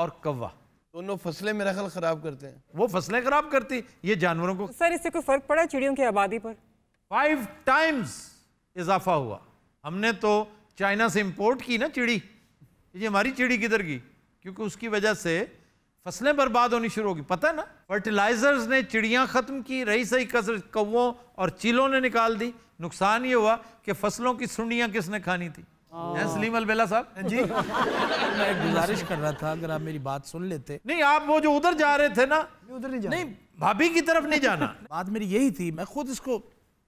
और कौवा दोनों फसलें मेरा ख्याल खराब करते हैं वो फसलें खराब करती ये जानवरों को सर इससे कोई फर्क पड़ा चिड़ियों की आबादी पर फाइव टाइम्स इजाफा हुआ हमने तो चाइना से इम्पोर्ट की ना चिड़ी ये हमारी चिड़ी किधर की क्योंकि उसकी वजह से फसलें बर्बाद होनी शुरू होगी पता है ना फर्टिलाइजर्स ने चिड़ियाँ ख़त्म की रही सही कसर कौओं और चीलों ने निकाल दी नुकसान ये हुआ कि फसलों की सुंडियाँ किसने खानी थी हाँ। सलीम अलबेला साहब हाँ जी मैं गुजारिश कर रहा था अगर आप मेरी बात सुन लेते नहीं आप वो जो उधर जा रहे थे ना उधर नहीं जाना नहीं भाभी की तरफ नहीं जाना बात मेरी यही थी मैं खुद इसको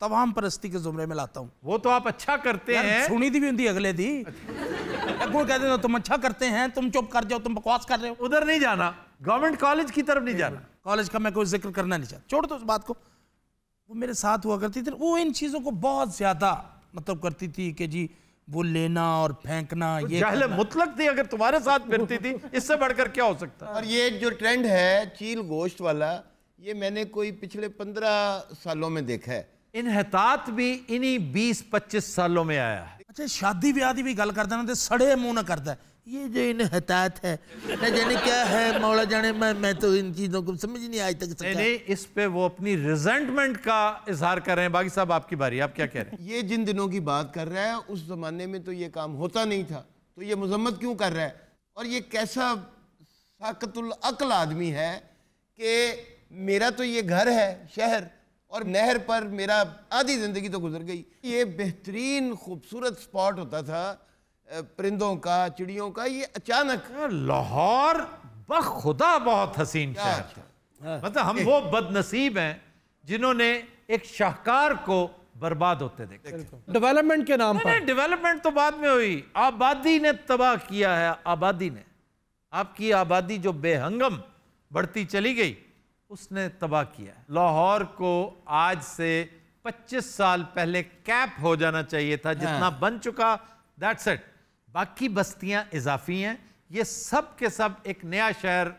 तमाम परस्ती के जुमरे में लाता हूँ वो तो आप अच्छा करते हैं सुनी दी भी होती अगले दी गुड़ कहते हो तुम अच्छा करते हैं तुम चुप कर जाओ तुम बकवास कर रहे हो उधर नहीं जाना गवर्नमेंट कॉलेज की तरफ नहीं जाना कॉलेज का मैं कोई जिक्र करना नहीं चाहता छोड़ दो उस बात को वो मेरे साथ हुआ करती थी वो इन चीज़ों को बहुत ज़्यादा मतलब करती थी कि जी वो लेना और फेंकना तो ये जाहले मुतलक थी अगर तुम्हारे साथ फिरती थी इससे बढ़कर क्या हो सकता और ये जो ट्रेंड है चील गोश्त वाला ये मैंने कोई पिछले पंद्रह सालों में देखा है इनहतात भी इन्हीं बीस पच्चीस सालों में आया है अच्छा शादी ब्याह भी गल करता ना तो सड़े मुंह न करता है ये जो इनहतात है जाने क्या है मौला जाने मैं मैं तो इन चीज़ों को समझ नहीं आज तक नहीं, नहीं इस पे वो अपनी रिजेंटमेंट का इजहार कर रहे हैं बाकी साहब आपकी बारी आप क्या कह रहे हैं ये जिन दिनों की बात कर रहा है उस ज़माने में तो ये काम होता नहीं था तो ये मजम्मत क्यों कर रहा है और ये कैसा साकतुल अकल आदमी है कि मेरा तो ये घर है शहर और नहर पर मेरा आधी ज़िंदगी तो गुजर गई ये बेहतरीन खूबसूरत स्पॉट होता था परिंदों का चिड़ियों का ये अचानक लाहौर बखुदा बहुत हसीन शहर था मतलब हम वो बदनसीब हैं जिन्होंने एक शाहकार को बर्बाद होते देखा डेवलपमेंट के नाम पर डेवलपमेंट तो बाद में हुई आबादी ने तबाह किया है आबादी ने आपकी आबादी जो बेहंगम बढ़ती चली गई उसने तबाह किया लाहौर को आज से 25 साल पहले कैप हो जाना चाहिए था हाँ। जितना हाँ। बन चुका दैट्स इट बाकी बस्तियां इजाफी हैं ये सब के सब एक नया शहर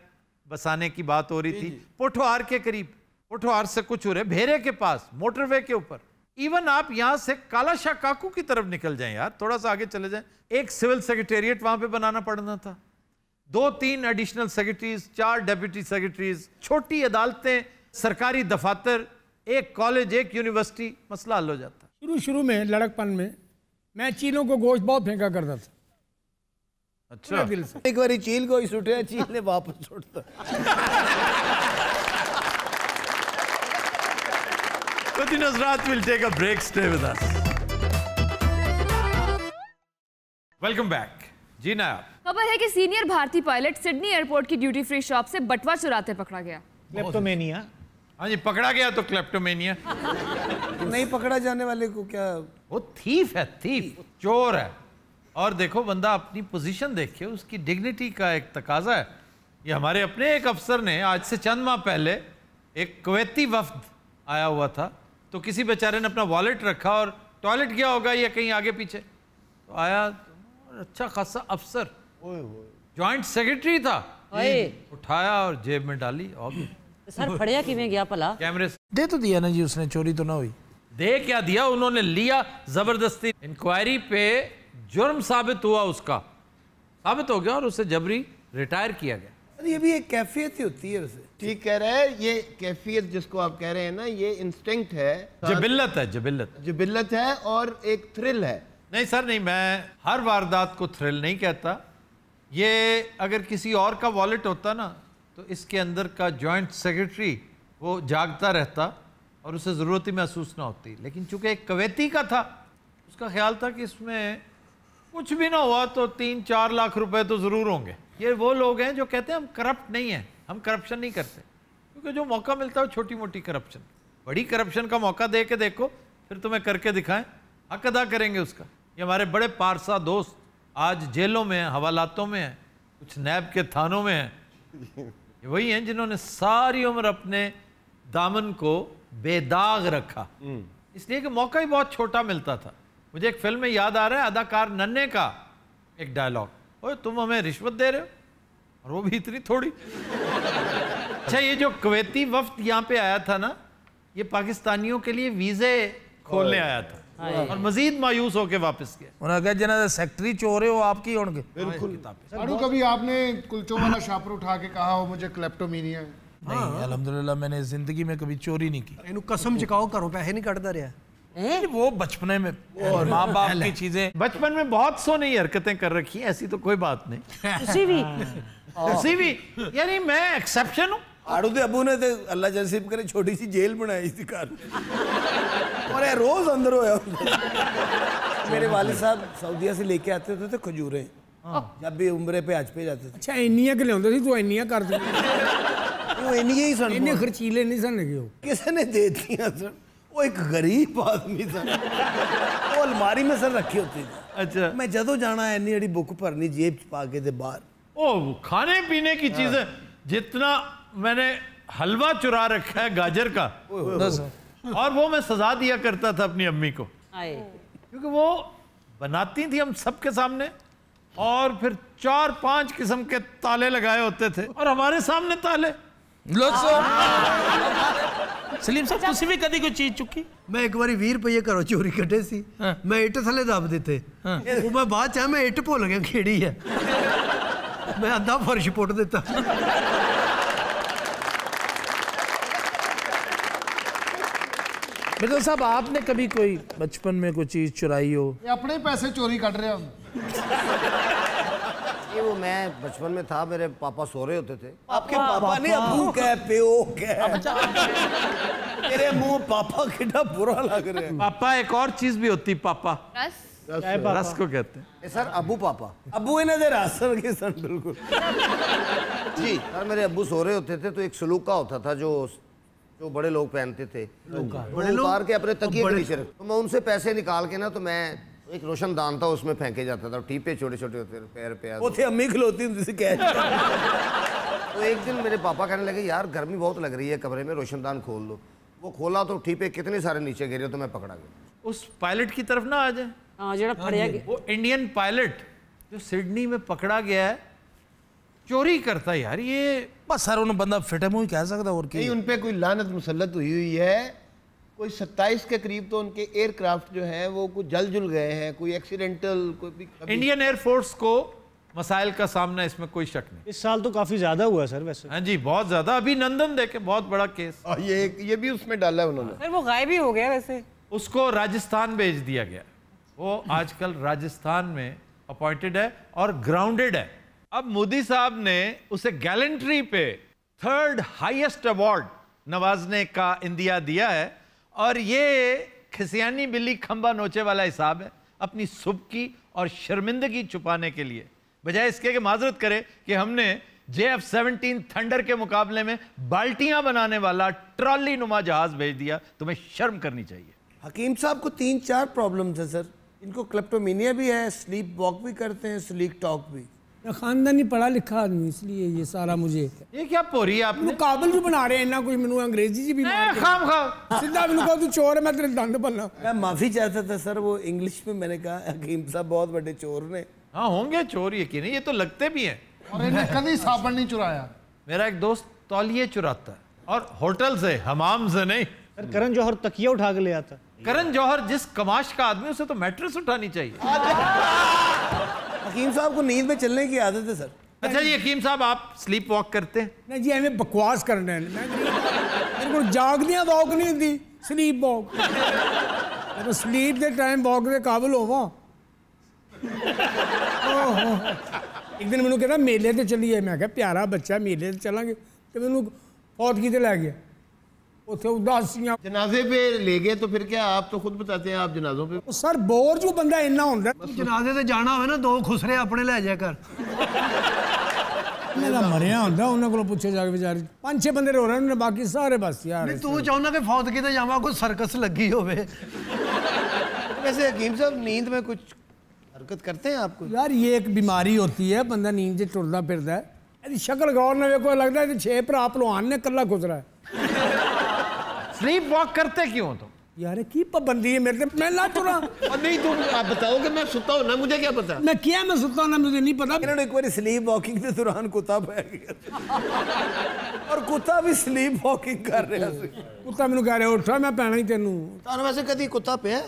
बसाने की बात हो रही थी पोठोहार के करीब पोठोहार से कुछ हो रहे भेरे के पास मोटरवे के ऊपर इवन आप यहां से काला शाह काकू की तरफ निकल जाएं यार थोड़ा सा आगे चले जाएं एक सिविल सेक्रेटेरिएट वहां पे बनाना पड़ना था दो तीन एडिशनल सेक्रेटरीज चार डेप्यूटी सेक्रेटरीज छोटी अदालतें सरकारी दफातर एक कॉलेज एक यूनिवर्सिटी मसला हल हो जाता शुरू शुरू में लड़कपन में मैं चीलों को गोश्त बहुत फेंका करता था अच्छा दिल से एक बार चील को उठे चील ने वापस छोड़ता नजरात will take a break stay with us welcome back जी नायब खबर है कि सीनियर भारतीय पायलट सिडनी एयरपोर्ट की ड्यूटी फ्री शॉप से बटवा चुराते पकड़ा गया क्लेप्टोमेनिया हाँ जी पकड़ा गया तो क्लेप्टोमेनिया नहीं पकड़ा जाने वाले को क्या वो थीफ है थीफ चोर है और देखो बंदा अपनी पोजीशन देखे उसकी डिग्निटी का एक तकाजा है ये हमारे अपने एक अफसर ने आज से चंद माह पहले एक कुवैती वफ्द आया हुआ था तो किसी बेचारे ने अपना वॉलेट रखा और टॉयलेट गया होगा या कहीं आगे पीछे तो आया तो अच्छा खासा अफसर ਜੁਆਇੰਟ सेक्रेटरी था उठाया और जेब में डाली तो सर फड़िया कि गया भला कैमरे दे तो दिया ना जी उसने चोरी तो ना हुई दे क्या दिया उन्होंने लिया जबरदस्ती इंक्वायरी पे जुर्म साबित हुआ उसका साबित हो गया और उसे जबरी रिटायर किया गया ये भी एक कैफियत ही होती है उसे ठीक कह रहे हैं ये कैफियत जिसको आप कह रहे हैं ना ये इंस्टिंक्ट है जबिल्लत है जबिल्लत जबिल्लत है और एक थ्रिल है नहीं सर नहीं मैं हर वारदात को थ्रिल नहीं कहता ये अगर किसी और का वॉलेट होता ना तो इसके अंदर का जॉइंट सेक्रेटरी वो जागता रहता और उसे ज़रूरत ही महसूस ना होती लेकिन चूंकि एक कवैती का था उसका ख्याल था कि इसमें कुछ भी ना हुआ तो तीन चार लाख रुपए तो ज़रूर होंगे ये वो लोग हैं जो कहते हैं हम करप्ट नहीं हैं हम करप्शन नहीं करते क्योंकि जो मौका मिलता है वो छोटी मोटी करप्शन बड़ी करप्शन का मौका दे के देखो फिर तुम्हें करके दिखाएं हक अदा करेंगे उसका ये हमारे बड़े पारसा दोस्त आज जेलों में हवालातों में कुछ नैब के थानों में है वही हैं जिन्होंने सारी उम्र अपने दामन को बेदाग रखा हम्म। इसलिए कि मौका ही बहुत छोटा मिलता था मुझे एक फिल्म में याद आ रहा है अदाकार नन्हे का एक डायलॉग ओए तुम हमें रिश्वत दे रहे हो और वो भी इतनी थोड़ी अच्छा ये जो कवैती वफ्त यहाँ पे आया था ना ये पाकिस्तानियों के लिए वीज़े खोलने आया था हाँ, और मजीद मायूस होकर वापस गए उन्होंने कहा जना सेक्रेटरी चोर है हो आपकी होंगे बिल्कुल हाँ, कभी आपने कुलचों वाला शापर उठा के कहा हो मुझे क्लेप्टोमीनिया नहीं हाँ। अल्हम्दुलिल्लाह मैंने जिंदगी में कभी चोरी नहीं की इनु कसम चुकाओ करो पैसे नहीं कटता रहा वो बचपने में और माँ बाप की चीजें बचपन में बहुत सोनी हरकतें कर रखी हैं ऐसी तो कोई बात नहीं उसी भी उसी भी यानी मैं एक्सेप्शन हूँ आड़ू अबू ने तो अल्लाह जैसे करे छोटी सी जेल बनाई थी कार अरे रोज अंदर हो मेरे वाले साहब सऊदिया से लेके आते थे तो खजूरें जब भी उम्र पे हज पे जाते थे अच्छा इनिया के लिया तू इनिया कर दे ਉਹ ਇੰਨੀਆਂ ਹੀ ਸਨ ਇੰਨੇ ਖਰਚੀਲੇ ਨਹੀਂ ਸਨ ਲਗੇ ਉਹ ਕਿਸੇ ਨੇ ਦੇ ਦਿੱਤੀਆਂ ਸਨ ਉਹ ਇੱਕ ਗਰੀਬ ਆਦਮੀ ਸਨ ਉਹ ਅਲਮਾਰੀ ਮੇ ਸਨ ਰੱਖੀ ਹੁੰਦੀ ਸੀ ਅੱਛਾ ਮੈਂ ਜਦੋਂ ਜਾਣਾ ਇੰਨੀ ਜਿਹੜੀ ਬੁੱਕ ਭਰਨੀ ਜੇਬ ਚ ਪਾ ਕੇ ਤੇ ਬਾਹਰ ਉਹ ਖਾਣੇ ਪੀਣੇ ਕੀ ਚੀਜ਼ ਜਿਤਨਾ ਮੈਨੇ हलवा चुरा रखा है गाजर का और वो मैं सजा दिया करता था अपनी अम्मी को क्योंकि वो बनाती थी हम सबके सामने और फिर चार पांच किस्म के ताले लगाए होते थे और हमारे सामने ताले सलीम साहब तुम भी कभी कोई चीज चुकी मैं एक बारी वीर पहिए करो चोरी कटे सी हाँ। मैं इट थले दब देते हाँ। मैं बाद चाह मैं इट भुल गया खेड़ी है मैं अद्धा फर्श पुट देता मित्र साहब आपने कभी कोई बचपन में कोई चीज चुराई हो ये अपने पैसे चोरी कर रहे हम ये वो मैं बचपन में था मेरे पापा सो रहे होते थे आपके पापा, पापा ने अबू कह प्यो कह अच्छा, अच्छा। तेरे मुंह पापा कितना बुरा लग रहा है पापा एक और चीज भी होती पापा रस रस को कहते हैं सर अबू पापा अबू है ना दे रास्तर के सर बिल्कुल जी सर मेरे अबू सो रहे होते थे तो एक सलूका होता था जो जो बड़े लोग पहनते थे बड़े लोग उतार के अपने तकिए के नीचे तो मैं उनसे पैसे निकाल के ना तो मैं एक रोशन दान था उसमें फेंके जाता था टीपे छोटे छोटे होते पैर पे वो थे अम्मी खिलौती उनसे कैश तो एक दिन मेरे पापा कहने लगे यार गर्मी बहुत लग रही है कमरे में रोशनदान खोल लो वो खोला तो टीपे कितने सारे नीचे गिरे तो मैं पकड़ा गया उस पायलट की तरफ ना आ जाए हाँ, हाँ वो इंडियन पायलट जो सिडनी में पकड़ा गया है चोरी करता यार ये बस सर उन्हें बंदा फिट है कह सकता और नहीं उन पर कोई लानत मुसलत हुई हुई है कोई सत्ताईस के करीब तो उनके एयरक्राफ्ट जो है वो कुछ जल जुल गए हैं कोई एक्सीडेंटल कोई इंडियन एयरफोर्स को मसाइल का सामना इसमें कोई शक नहीं इस साल तो काफी ज्यादा हुआ सर वैसे हाँ जी बहुत ज्यादा अभी नंदन देखे बहुत बड़ा केस आ, हाँ, ये ये भी उसमें डाला है उन्होंने सर वो गायब ही हो गया वैसे उसको राजस्थान भेज दिया गया वो आजकल राजस्थान में अपॉइंटेड है और ग्राउंडेड है अब मोदी साहब ने उसे गैलेंट्री पे थर्ड हाईएस्ट अवार्ड नवाजने का इंदिया दिया है और ये खिसियानी बिल्ली खंबा नोचे वाला हिसाब है अपनी सुबकी और शर्मिंदगी छुपाने के लिए बजाय इसके कि माजरत करे कि हमने जे एफ सेवनटीन थंडर के मुकाबले में बाल्टियां बनाने वाला ट्रॉली नुमा जहाज भेज दिया तुम्हें शर्म करनी चाहिए हकीम साहब को तीन चार प्रॉब्लम्स है सर इनको क्लेप्टोमीनिया भी है स्लीप वॉक भी करते हैं स्लीक टॉक भी मैं खानदानी पढ़ा लिखा आदमी इसलिए ये सारा मुझे ये क्या पोरी आप मुकाबल जो बना रहे हैं ना कोई मैं अंग्रेजी जी भी खाम खाम सीधा मैंने कहा तू चोर है मैं तेरे दंड बनना मैं माफी चाहता था सर वो इंग्लिश में मैंने कहा हकीम साहब बहुत बड़े चोर ने हाँ होंगे चोर ये नहीं ये तो लगते भी है और इन्हें कभी साबन नहीं चुराया मेरा एक दोस्त तौलिए चुराता है और होटल से हमाम से नहीं करण जौहर तकिया उठा के ले आता करण जौहर जिस कमाश का आदमी उसे तो मैट्रेस उठानी चाहिए हकीम साहब को नींद में चलने की आदत है सर अच्छा जी हकीम साहब आप स्लीप वॉक करते हैं नहीं जी हमें बकवास करने मेरे को दिया वॉक नहीं होंगी स्लीप वॉक मैं स्लीप तो के टाइम वॉक के काबिल होवा एक दिन मैंने कहना मेले तो चलीए मैं क्या प्यारा बच्चा मेले तो चलांगे तो मैं फौत की लै गया उसे उदासियां जनाजे पे ले गए तो फिर क्या आप तो खुद बताते हैं आप जनाजों पे सर बोर जो बंदा इन्ना जनाजे जाना ना दो खुसरे अपने ले शक्ल गौर ने छे भरा पलवान ने कला खुसरा है स्लीप वॉक करते क्यों हो तुम यार की पाबंदी है मेरे मैं ला चुरा तो और नहीं तुम आप बताओ कि मैं सुता हूँ ना मुझे क्या पता मैं क्या मैं सुता हूँ ना मुझे नहीं पता इन्होंने एक बार स्लीप वॉकिंग के दौरान कुत्ता पै और कुत्ता भी स्लीप वॉकिंग कर रहा कुत्ता मैंने कह रहा उठा मैं पैना ही तेन वैसे कभी कुत्ता पे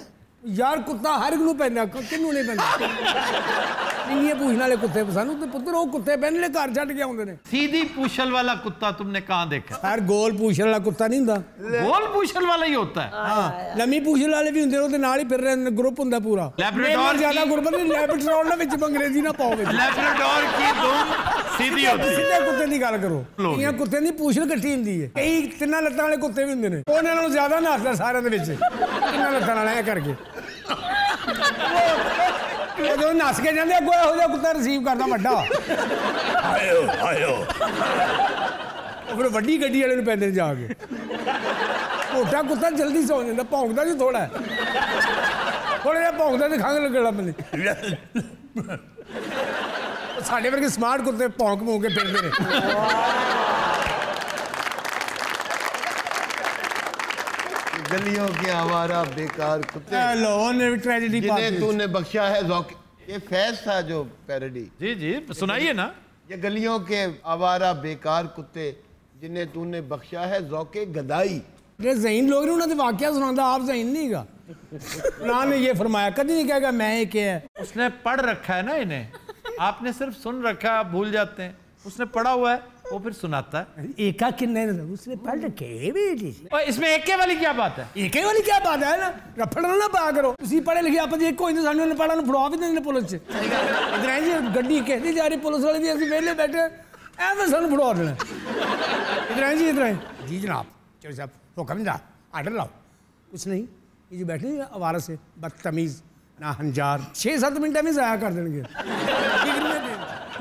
यार कुत्ता हर एक पैंदा किनू नहीं पैंदा ਨੀਲੀਆਂ ਪੂਛ ਵਾਲੇ ਕੁੱਤੇ ਸਾਨੂੰ ਤੇ ਪੁੱਤਰ ਉਹ ਕੁੱਤੇ ਪਹਿਨ ਲੈ ਘਰ ਛੱਡ ਕੇ ਆਉਂਦੇ ਨੇ ਸੀਧੀ ਪੂਛਲ ਵਾਲਾ ਕੁੱਤਾ ਤੁਮਨੇ ਕਾਹ ਦੇਖਿਆ ਹਰ ਗੋਲ ਪੂਛਣ ਵਾਲਾ ਕੁੱਤਾ ਨਹੀਂ ਹੁੰਦਾ ਗੋਲ पूछल ਵਾਲਾ ਹੀ ਹੁੰਦਾ ਹਾਂ ਲੰਮੀ ਪੂਛਣ ਵਾਲੇ ਵੀ ਹੁੰਦੇ ਨੇ ਉਹਦੇ ਨਾਲ ਹੀ ਫਿਰ ਰਹੇ ਨੇ ਗਰੁੱਪ ਹੁੰਦਾ ਪੂਰਾ ਲੈਬਰਡੋਰ ਜ਼ਿਆਦਾ ਕੀ- ਗੁਰਬਤ ਨਹੀਂ ਲੈਬਰਡੋਰ ਨਾਲ ਵਿੱਚ ਅੰਗਰੇਜ਼ੀ ਨਾ ਪਾਓ ਵਿੱਚ ਕੀ की दुम सीधी होती ਸਿੱਧੇ ਕੁੱਤੇ ਦੀ ਗੱਲ ਕਰੋ ਲੋਕ। ਕੁੱਤੇ ਦੀ ਪੂਛਲ ਇਕੱਠੀ ਹੁੰਦੀ ਹੈ ਕਈ ਤਿੰਨਾਂ ਲੱਤਾਂ ਵਾਲੇ ਕੁੱਤੇ ਵੀ ਹੁੰਦੇ ਨੇ ਉਹਨਾਂ ਨਾਲੋਂ ਜ਼ਿਆਦਾ ਨਾਸਦਾ ਸਾਰਿਆਂ ਦੇ ਵਿੱਚ ਇਹਨਾਂ ਲੱਤਾਂ ਵਾਲਾ ਐ ਕਰਕੇ ਜਦੋਂ ਨੱਸ ਕੇ ਜਾਂਦੇ ਅੱਗੋਂ ਇਹੋ ਜਿਹਾ ਕੁੱਤਾ ਰਿਸੀਵ ਕਰਦਾ ਵੱਡਾ ਆਇਓ ਆਇਓ ਉਹ ਫਿਰ ਵੱਡੀ ਗੱਡੀ ਵਾਲੇ ਨੂੰ ਪੈਂਦੇ ਜਾ ਕੇ ਛੋਟਾ ਕੁੱਤਾ ਜਲਦੀ ਸੌ ਜਾਂਦਾ ਭੌਂਕਦਾ ਜੀ ਥੋੜਾ ਥੋੜਾ ਜਿਹਾ ਭੌਂਕਦਾ ਤੇ ਖੰਗ ਲੱਗਣ ਲੱਗ ਪੈਂਦੀ ਸਾਡੇ ਵਰਗੇ ਸਮਾਰਟ ਕੁੱਤੇ ਭੌਂਕ ਭੌਂਕ ਕੇ ਫਿਰਦੇ ਨੇ गलियों के आवारा बेकार कुत्ते भी जिन्हें तूने बख्शा है ये फैज था जो पैरडी जी जी सुनाइए ना ये गलियों के आवारा बेकार कुत्ते जिन्हें तूने बख्शा है जौके गदाई ਜਿਹੜੇ ਜ਼ਹੀਨ ਲੋਕ ਨੇ ਉਹਨਾਂ ਦੇ ਵਾਕਿਆ ਸੁਣਾਉਂਦਾ ਆਪ ਜ਼ਹੀਨ ਨਹੀਂਗਾ ਨਾ ਨੇ ਇਹ ਫਰਮਾਇਆ ਕਦੀ ਨਹੀਂ ਕਹੇਗਾ ਮੈਂ ਇਹ ਕਿਹਾ ਉਸਨੇ ਪੜ ਰੱਖਾ ਹੈ ਨਾ ਇਹਨੇ आपने सिर्फ सुन रखा है आप भूल जाते हैं उसने पढ़ा हुआ है वो फिर सुनाता है एका कि नहीं उसने पढ़ के भी जी और इसमें एके वाली क्या बात है एके वाली क्या बात है ना रफड़ ना पा करो तुसी पढ़े लिखे आप एक कोई इंसान ने पढ़ा फड़ा भी नहीं पुलिस से जी गड्डी कहती जा रही पुलिस वाले भी ऐसे वेले बैठे ऐसे सन फड़ा देना इतना जी इतना जी जनाब चलो साहब हुक्म जनाब आर्डर लाओ कुछ नहीं ये जो बैठे आवारा से बदतमीज ना हंजार छः सात मिनट में ज़ाया कर देंगे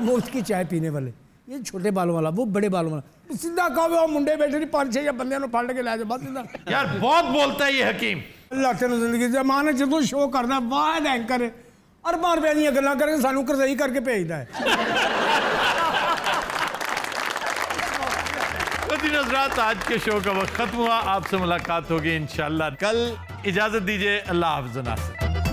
मुफ्त की चाय पीने वाले ये छोटे बालों वाला वो बड़े बालों वाला सीधा कहो वो मुंडे बैठे नहीं पांच छह बंदे पढ़ के ला जाओ बस यार बहुत बोलता है ये हकीम अल्लाह तेन जिंदगी जमाने जो तू शो करना वाह एंकर और बार बार दी गल करके सानू करजाई करके भेजता है नजरात आज के शो का वक्त खत्म हुआ आपसे मुलाकात होगी इन कल इजाजत दीजिए अल्लाह हाफिज नासिर